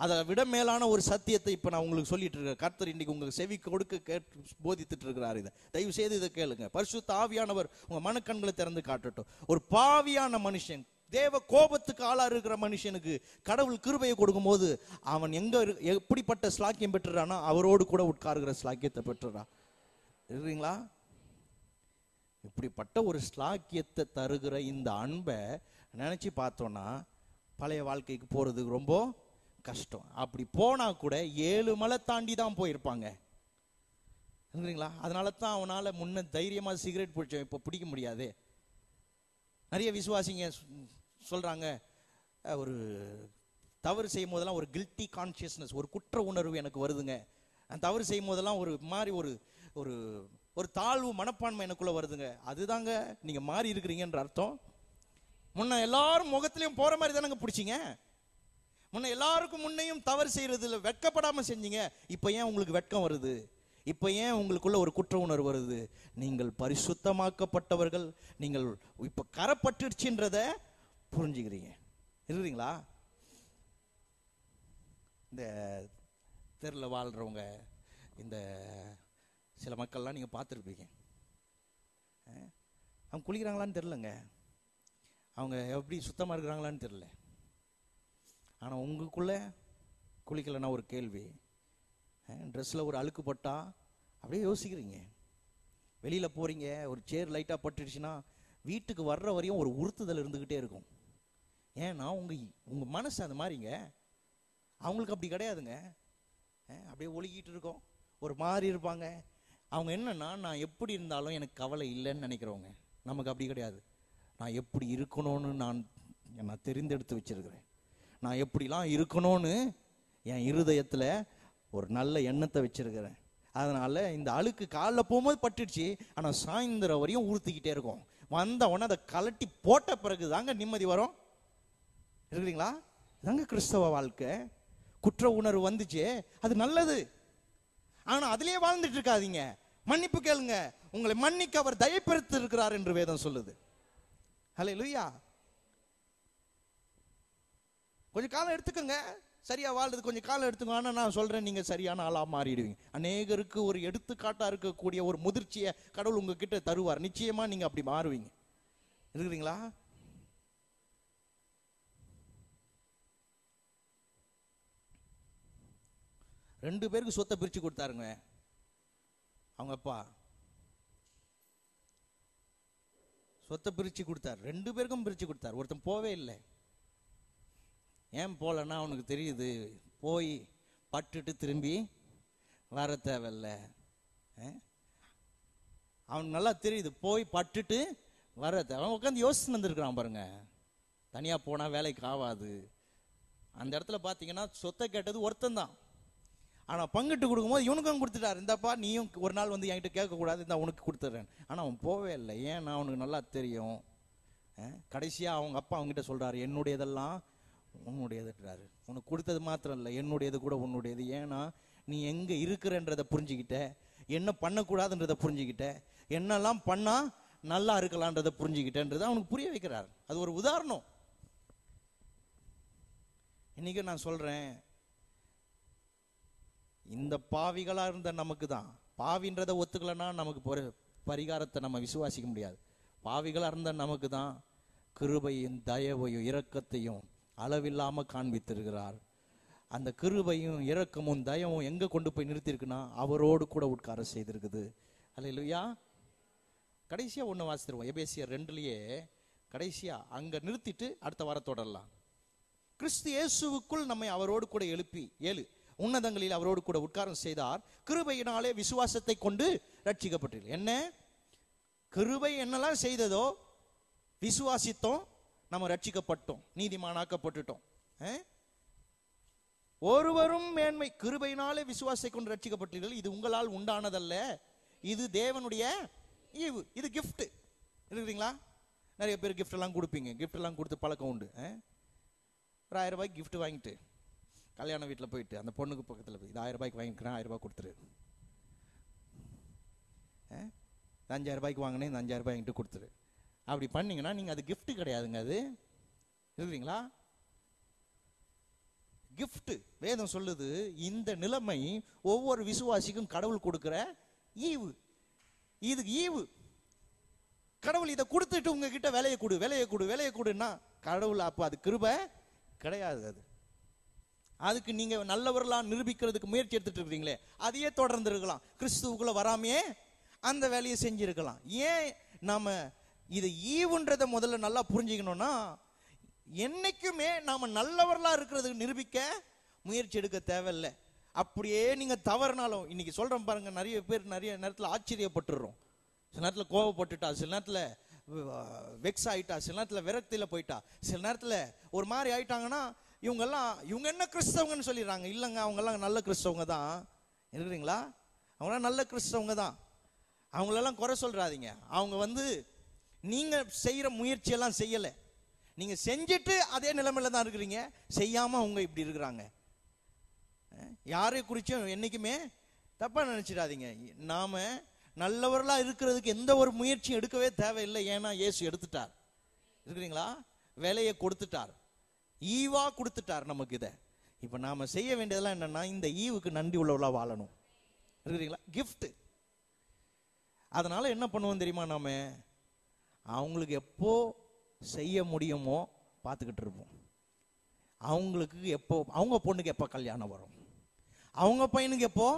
அதை விட மேலான ஒரு சத்தியத்தை இப்போ நான் உங்களுக்கு சொல்லிட்டு இருக்கேன் கர்த்தர் இன்னைக்கு உங்களுக்கு செவி கொடுக்க கேட்டு போதித்துட்டு இருக்கிறார் இதை தயவு செய்து இதை கேளுங்க பரிசு தாவியானவர் உங்க மனக்கண்களை திறந்து காட்டட்டும் ஒரு பாவியான மனுஷன் தேவ கோபத்துக்கு ஆளா இருக்கிற மனுஷனுக்கு கடவுள் கிருபையை கொடுக்கும்போது அவன் எங்க எப்படிப்பட்ட ஸ்லாக்கியம் பெற்றுறானா அவரோடு கூட உட்காருகிற ஸ்லாக்கியத்தை பெற்றுறான் இப்படிப்பட்ட ஒரு ஸ்லாக்கியத்தை தருகிற இந்த அன்பை நினச்சி பார்த்தோம்னா பழைய வாழ்க்கைக்கு போறதுக்கு ரொம்ப கஷ்டம் அப்படி போனா கூட ஏழு மலை தாண்டி தான் போயிருப்பாங்க இருக்குங்களா அதனால தான் அவனால முன்ன தைரியமாக சிகரெட் பிடிச்சோம் இப்போ பிடிக்க முடியாது நிறைய விசுவாசிங்க சொல்கிறாங்க ஒரு தவறு செய்யும் போதெல்லாம் ஒரு கில்ட்டி கான்சியஸ்னஸ் ஒரு குற்ற உணர்வு எனக்கு வருதுங்க நான் தவறு செய்யும் போதெல்லாம் ஒரு மாதிரி ஒரு ஒரு ஒரு தாழ்வு மனப்பான்மை எனக்குள்ளே வருதுங்க அதுதாங்க நீங்கள் மாறி இருக்கிறீங்கன்ற அர்த்தம் முன்ன எல்லாரும் முகத்துலையும் போகிற மாதிரி தானங்க பிடிச்சிங்க முன்ன எல்லாருக்கும் முன்னையும் தவறு செய்கிறதுல வெட்கப்படாமல் செஞ்சீங்க இப்போ ஏன் உங்களுக்கு வெட்கம் வருது இப்போ ஏன் உங்களுக்குள்ள ஒரு குற்ற உணர்வு வருது நீங்கள் பரிசுத்தமாக்கப்பட்டவர்கள் நீங்கள் இப்போ கரை புரிஞ்சுக்கிறீங்க இருக்கிறீங்களா இந்த தெருவில் வாழ்கிறவங்க இந்த சில மக்கள்லாம் நீங்கள் பார்த்துருப்பீங்க அவங்க குளிக்கிறாங்களான்னு தெரிலங்க அவங்க எப்படி சுத்தமாக இருக்கிறாங்களான்னு தெரில ஆனால் உங்களுக்குள்ளே குளிக்கலைன்னா ஒரு கேள்வி ட்ரெஸ்ஸில் ஒரு அழுக்கு பட்டால் அப்படியே யோசிக்கிறீங்க வெளியில் போகிறீங்க ஒரு சேர் லைட்டாக பட்டுடுச்சுன்னா வீட்டுக்கு வர்ற வரையும் ஒரு உறுத்துதல் இருந்துக்கிட்டே இருக்கும் ஏன்னா உங்கள் உங்கள் மனசு அது மாதிரிங்க அவங்களுக்கு அப்படி கிடையாதுங்க அப்படியே ஒழுகிட்டு இருக்கோம் ஒரு மாதிரி இருப்பாங்க அவங்க என்னன்னா நான் எப்படி இருந்தாலும் எனக்கு கவலை இல்லைன்னு நினைக்கிறவங்க நமக்கு அப்படி கிடையாது நான் எப்படி இருக்கணும்னு நான் நான் தெரிந்தெடுத்து வச்சிருக்கிறேன் நான் எப்படிலாம் இருக்கணும்னு என் இருதயத்தில் ஒரு நல்ல எண்ணத்தை வச்சிருக்கிறேன் அதனால் இந்த அழுக்கு காலைல போகும்போது பட்டுடுச்சு ஆனால் சாயந்தரம் வரையும் ஊர்த்திக்கிட்டே இருக்கும் வந்த உடனே அதை கலட்டி போட்ட பிறகு தாங்க நிம்மதி வரும் இருக்கிறீங்களா இதாங்க கிறிஸ்தவ வாழ்க்கை குற்ற உணர்வு வந்துச்சு அது நல்லது ஆனால் அதிலே வாழ்ந்துட்டு இருக்காதீங்க மன்னிப்பு கேளுங்க உங்களை மன்னிக்க அவர் தயப்படுத்தி இருக்கிறார் என்று வேதம் சொல்லுது ஹலே லூயா கொஞ்சம் காலம் எடுத்துக்கோங்க சரியா வாழ்றது கொஞ்சம் காலம் எடுத்துக்கோ ஆனால் நான் சொல்கிறேன் நீங்கள் சரியான ஆளாக மாறிடுவீங்க அநேகருக்கு ஒரு எடுத்துக்காட்டாக இருக்கக்கூடிய ஒரு முதிர்ச்சியை கடவுள் உங்ககிட்ட தருவார் நிச்சயமாக நீங்கள் அப்படி மாறுவீங்க இருக்கிறீங்களா ரெண்டு பேருக்கு சொத்தை பிரித்து கொடுத்தாருங்க அவங்க அப்பா சொத்தை பிரித்து கொடுத்தார் ரெண்டு பேருக்கும் பிரித்து கொடுத்தார் ஒருத்தன் போவே இல்லை ஏன் போகலன்னா அவனுக்கு தெரியுது போய் பட்டுட்டு திரும்பி வர தேவையில்ல அவனுக்கு நல்லா தெரியுது போய் பட்டுட்டு வர தேவை அவன் உட்காந்து யோசிச்சு வந்துருக்கிறான் பாருங்க தனியாக போனால் வேலைக்கு ஆகாது அந்த இடத்துல பார்த்தீங்கன்னா சொத்தை கேட்டது ஒருத்தன் தான் ஆனால் பங்கிட்டு கொடுக்கும்போது இவனுக்கும் கொடுத்துட்டார் இந்தப்பா நீயும் ஒரு நாள் வந்து என்கிட்ட கேட்கக்கூடாது இந்த உனக்கு கொடுத்துட்றேன் ஆனால் அவன் போவே இல்லை ஏன்னா அவனுக்கு நல்லா தெரியும் கடைசியாக அவங்க அப்பா அவங்ககிட்ட சொல்கிறாரு என்னுடையதெல்லாம் உன்னுடையதுன்றாரு உனக்கு கொடுத்தது மாத்திரம் இல்லை என்னுடையது கூட உன்னுடையது ஏன்னா நீ எங்கே இருக்கிறன்றதை புரிஞ்சுக்கிட்ட என்ன பண்ணக்கூடாதுன்றதை புரிஞ்சுக்கிட்ட என்னெல்லாம் பண்ணால் நல்லா இருக்கலான்றதை புரிஞ்சுக்கிட்டேன்றதை அவனுக்கு புரிய வைக்கிறார் அது ஒரு உதாரணம் இன்றைக்கும் நான் சொல்கிறேன் இந்த பாவிகளாக இருந்த நமக்கு தான் பாவின்றதை ஒத்துக்கலைன்னா நமக்கு பொரு பரிகாரத்தை நம்ம விசுவாசிக்க முடியாது பாவிகளாக இருந்த நமக்கு தான் கிருபையும் தயவையும் இரக்கத்தையும் அளவில்லாமல் காண்பித்திருக்கிறார் அந்த கிருபையும் இரக்கமும் தயமும் எங்கே கொண்டு போய் நிறுத்தியிருக்குன்னா அவரோடு கூட உட்கார செய்திருக்குது அல்ல இல்லையா கடைசியாக ஒன்று வாசித்துருவோம் எபேசியர் ரெண்டுலேயே கடைசியாக அங்கே நிறுத்திட்டு அடுத்த வாரம் தொடரலாம் கிறிஸ்து இயேசுவுக்குள் நம்மை அவரோடு கூட எழுப்பி ஏழு உன்னதங்களில் அவரோடு கூட உட்காரம் செய்தார் கிருபையினாலே விசுவாசத்தை கொண்டு ரட்சிக்கப்பட்டீர்கள் என்ன கிருபை என்னெல்லாம் செய்ததோ விசுவாசித்தோம் நம்ம ரட்சிக்கப்பட்டோம் நீதிமானாக்கப்பட்டுட்டோம் ஒருவரும் மேன்மை கிருபையினாலே விசுவாசத்தை கொண்டு ரட்சிக்கப்பட்டீர்கள் இது உங்களால் உண்டானதல்ல இது தேவனுடைய ஈவு இது கிஃப்ட் இருக்குதுங்களா நிறைய பேர் கிஃப்ட் எல்லாம் கொடுப்பீங்க கிஃப்ட் எல்லாம் கொடுத்து பழக்கம் உண்டு ஒரு ஆயிரம் ரூபாய்க்கு கிஃப்ட் வாங்கிட்டு கல்யாண வீட்டில் போயிட்டு அந்த பொண்ணுக்கு பக்கத்தில் போய் இது ஆயிரம் ரூபாய்க்கு வாங்கிக்கிறேன் ஆயிரம் ரூபாய் கொடுத்துரு அஞ்சாயிரம் ரூபாய்க்கு வாங்கினேன் இந்த அஞ்சாயிரம் ரூபாய் என்கிட்ட கொடுத்துரு அப்படி பண்ணிங்கன்னா நீங்கள் அது கிஃப்ட்டு கிடையாதுங்க அது இருக்குதுங்களா கிஃப்ட்டு வேதம் சொல்லுது இந்த நிலைமை ஒவ்வொரு விசுவாசிக்கும் கடவுள் கொடுக்குற ஈவு இது ஈவு கடவுள் இதை கொடுத்துட்டு உங்ககிட்ட விலையை கொடு விலையை கொடு விலையை கொடுன்னா கடவுள் அப்போ அது கிருப கிடையாது அது அதுக்கு நீங்க நல்லவர்களா நிரூபிக்கிறதுக்கு முயற்சி எடுத்துட்டு இருக்கிறீங்களே அதையே தொடர்ந்து இருக்கலாம் கிறிஸ்துவுக்குள்ள வராமையே அந்த வேலையை செஞ்சிருக்கலாம் ஏன் நாம இதை ஈவுன்றதை முதல்ல நல்லா புரிஞ்சுக்கணும்னா என்னைக்குமே நாம நல்லவர்களா இருக்கிறதுக்கு நிரூபிக்க முயற்சி எடுக்க தேவையில்லை அப்படியே நீங்க தவறுனாலும் இன்னைக்கு சொல்றேன் பாருங்க நிறைய பேர் நிறைய நேரத்தில் ஆச்சரியப்பட்டுறோம் சில நேரத்தில் கோவப்பட்டுட்டா சில நேரத்தில் வெக்ஸ் ஆயிட்டா சில நேரத்தில் விரக்தியில் போயிட்டா சில நேரத்தில் ஒரு மாதிரி ஆயிட்டாங்கன்னா இவங்கெல்லாம் இவங்க என்ன கிறிஸ்தவங்கன்னு சொல்லிடுறாங்க இல்லைங்க அவங்கெல்லாம் நல்ல கிறிஸ்தவங்க தான் இருக்கிறீங்களா அவங்களாம் நல்ல கிறிஸ்தவங்க தான் அவங்களெல்லாம் குறை சொல்கிறாதீங்க அவங்க வந்து நீங்கள் செய்கிற முயற்சியெல்லாம் செய்யலை நீங்கள் செஞ்சுட்டு அதே நிலைமையில் தான் இருக்கிறீங்க செய்யாமல் அவங்க இப்படி இருக்கிறாங்க யாரை குறித்தும் என்றைக்குமே தப்பாக நினச்சிடாதீங்க நாம் நல்லவர்களாக இருக்கிறதுக்கு எந்த ஒரு முயற்சியும் எடுக்கவே தேவையில்லை ஏன்னா இயேசு எடுத்துட்டார் இருக்கிறீங்களா விலையை கொடுத்துட்டார் ஈவா கொடுத்துட்டார் நமக்கு இதை இப்போ நாம் செய்ய வேண்டியதெல்லாம் என்னென்னா இந்த ஈவுக்கு நன்றி உள்ளவளாக வாழணும் இருக்கிறீங்களா கிஃப்ட்டு அதனால் என்ன பண்ணுவோம் தெரியுமா நாம் அவங்களுக்கு எப்போ செய்ய முடியுமோ பார்த்துக்கிட்டு இருப்போம் அவங்களுக்கு எப்போ அவங்க பொண்ணுக்கு எப்போ கல்யாணம் வரும் அவங்க பையனுக்கு எப்போ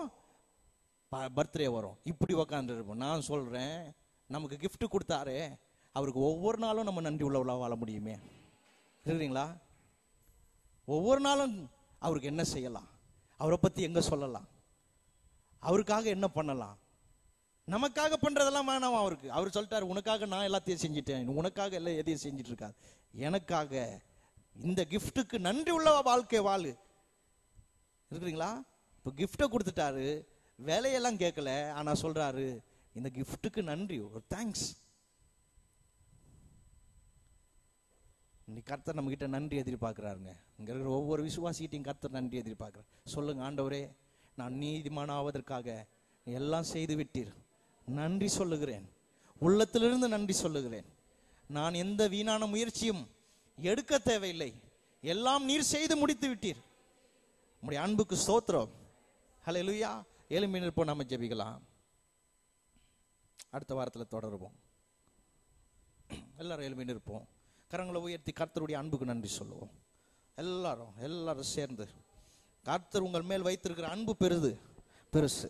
பர்த்டே வரும் இப்படி உக்காந்துருப்போம் நான் சொல்கிறேன் நமக்கு கிஃப்ட் கொடுத்தாரு அவருக்கு ஒவ்வொரு நாளும் நம்ம நன்றி உள்ளவளாக வாழ முடியுமே இருக்கிறீங்களா ஒவ்வொரு நாளும் அவருக்கு என்ன செய்யலாம் அவரை பற்றி எங்கே சொல்லலாம் அவருக்காக என்ன பண்ணலாம் நமக்காக பண்ணுறதெல்லாம் வேணாம் அவருக்கு அவர் சொல்லிட்டார் உனக்காக நான் எல்லாத்தையும் செஞ்சுட்டேன் உனக்காக எல்லாம் எதையும் செஞ்சுட்டு இருக்காரு எனக்காக இந்த கிஃப்ட்டுக்கு நன்றி உள்ள வாழ்க்கை வாழ் இருக்கிறீங்களா இப்போ கிஃப்டை கொடுத்துட்டாரு வேலையெல்லாம் கேட்கல ஆனால் சொல்கிறாரு இந்த கிஃப்ட்டுக்கு நன்றி ஒரு தேங்க்ஸ் இன்னைக்கு கர்த்தர் நம்ம கிட்ட நன்றி எதிர்பார்க்குறாருங்க இங்கே இருக்கிற ஒவ்வொரு விசுவாசிகிட்டையும் கர்த்தர் நன்றி எதிர்பார்க்குறார் சொல்லுங்க ஆண்டவரே நான் நீதிமான ஆவதற்காக எல்லாம் செய்து விட்டீர் நன்றி சொல்லுகிறேன் உள்ளத்திலிருந்து நன்றி சொல்லுகிறேன் நான் எந்த வீணான முயற்சியும் எடுக்க தேவையில்லை எல்லாம் நீர் செய்து முடித்து விட்டீர் நம்முடைய அன்புக்கு சோத்திரம் ஹலோ லுயா எலும்பி நிற்போம் நம்ம ஜெபிக்கலாம் அடுத்த வாரத்தில் தொடருவோம் எல்லாரும் எலும்பி நிற்போம் கரங்களை உயர்த்தி கர்த்தருடைய அன்புக்கு நன்றி சொல்லுவோம் எல்லாரும் எல்லாரும் சேர்ந்து கர்த்தர் உங்கள் மேல் வைத்திருக்கிற அன்பு பெருது பெருசு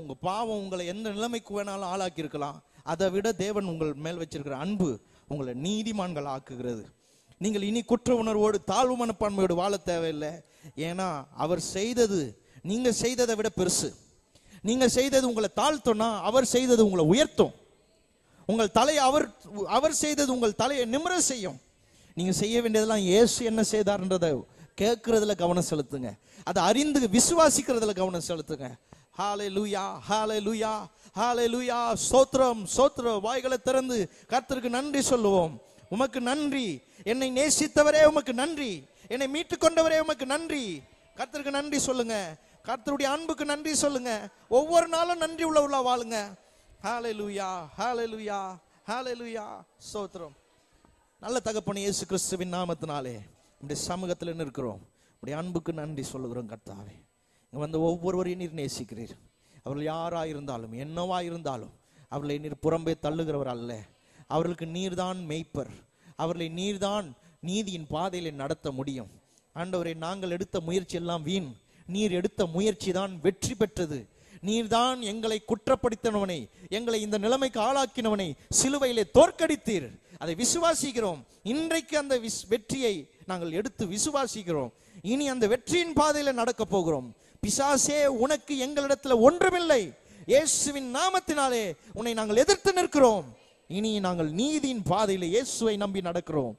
உங்கள் பாவம் உங்களை எந்த நிலைமைக்கு வேணாலும் ஆளாக்கியிருக்கலாம் அதை விட தேவன் உங்கள் மேல் வச்சிருக்கிற அன்பு உங்களை நீதிமான்கள் ஆக்குகிறது நீங்கள் இனி குற்ற உணர்வோடு தாழ்வு மனப்பான்மையோடு வாழ தேவையில்லை ஏன்னா அவர் செய்தது நீங்கள் செய்ததை விட பெருசு நீங்கள் செய்தது உங்களை தாழ்த்தோன்னா அவர் செய்தது உங்களை உயர்த்தும் உங்கள் தலை அவர் அவர் செய்தது உங்கள் தலையை நிமிர செய்யும் நீங்கள் செய்ய வேண்டியதெல்லாம் ஏசு என்ன செய்தார்ன்றதை கேட்கறதுல கவனம் செலுத்துங்க அதை அறிந்து விசுவாசிக்கிறதுல கவனம் செலுத்துங்க ஹாலே லூயா ஹாலே லூயா ஹாலே லூயா சோத்ரம் சோத்ர வாய்களை திறந்து கர்த்தருக்கு நன்றி சொல்லுவோம் உமக்கு நன்றி என்னை நேசித்தவரே உமக்கு நன்றி என்னை மீட்டு கொண்டவரே உமக்கு நன்றி கர்த்தருக்கு நன்றி சொல்லுங்க கர்த்தருடைய அன்புக்கு நன்றி சொல்லுங்க ஒவ்வொரு நாளும் நன்றி உள்ள உள்ள வாழுங்க ஹாலெலுயா ஹாலெலுயா ஹாலெலுயா சோத்திரம் நல்ல தகப்பன இயேசு கிறிஸ்துவின் நாமத்தினாலே இப்படி சமூகத்தில் நிற்கிறோம் இப்படி அன்புக்கு நன்றி சொல்லுகிறோம் கர்த்தாவே இங்கே வந்து ஒவ்வொருவரையும் நீர் நேசிக்கிறீர் அவர்கள் யாராக இருந்தாலும் என்னவாக இருந்தாலும் அவர்களை நீர் புறம்பே தள்ளுகிறவர் அல்ல அவர்களுக்கு நீர்தான் மெய்ப்பர் அவர்களை நீர்தான் நீதியின் பாதையில் நடத்த முடியும் ஆண்டவரை நாங்கள் எடுத்த முயற்சி எல்லாம் வீண் நீர் எடுத்த முயற்சி தான் வெற்றி பெற்றது நீர்தான் எங்களை குற்றப்படுத்தினவனை எங்களை இந்த நிலைமைக்கு ஆளாக்கினவனை சிலுவையிலே தோற்கடித்தீர் அதை விசுவாசிக்கிறோம் இன்றைக்கு அந்த வெற்றியை நாங்கள் எடுத்து விசுவாசிக்கிறோம் இனி அந்த வெற்றியின் பாதையில நடக்க போகிறோம் பிசாசே உனக்கு எங்களிடத்துல ஒன்றுமில்லை இயேசுவின் நாமத்தினாலே உன்னை நாங்கள் எதிர்த்து நிற்கிறோம் இனி நாங்கள் நீதியின் பாதையில இயேசுவை நம்பி நடக்கிறோம்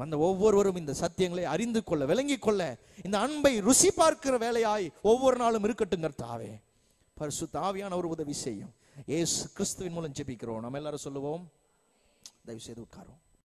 வந்த ஒவ்வொருவரும் இந்த சத்தியங்களை அறிந்து கொள்ள விளங்கி கொள்ள இந்த அன்பை ருசி பார்க்கிற வேலையாய் ஒவ்வொரு நாளும் இருக்கட்டும் கர்த்தாவே பரிசு ஒரு உதவி செய்யும் ஏசு கிறிஸ்துவின் மூலம் ஜெபிக்கிறோம் நம்ம எல்லாரும் சொல்லுவோம் தயவு செய்து உட்காரும்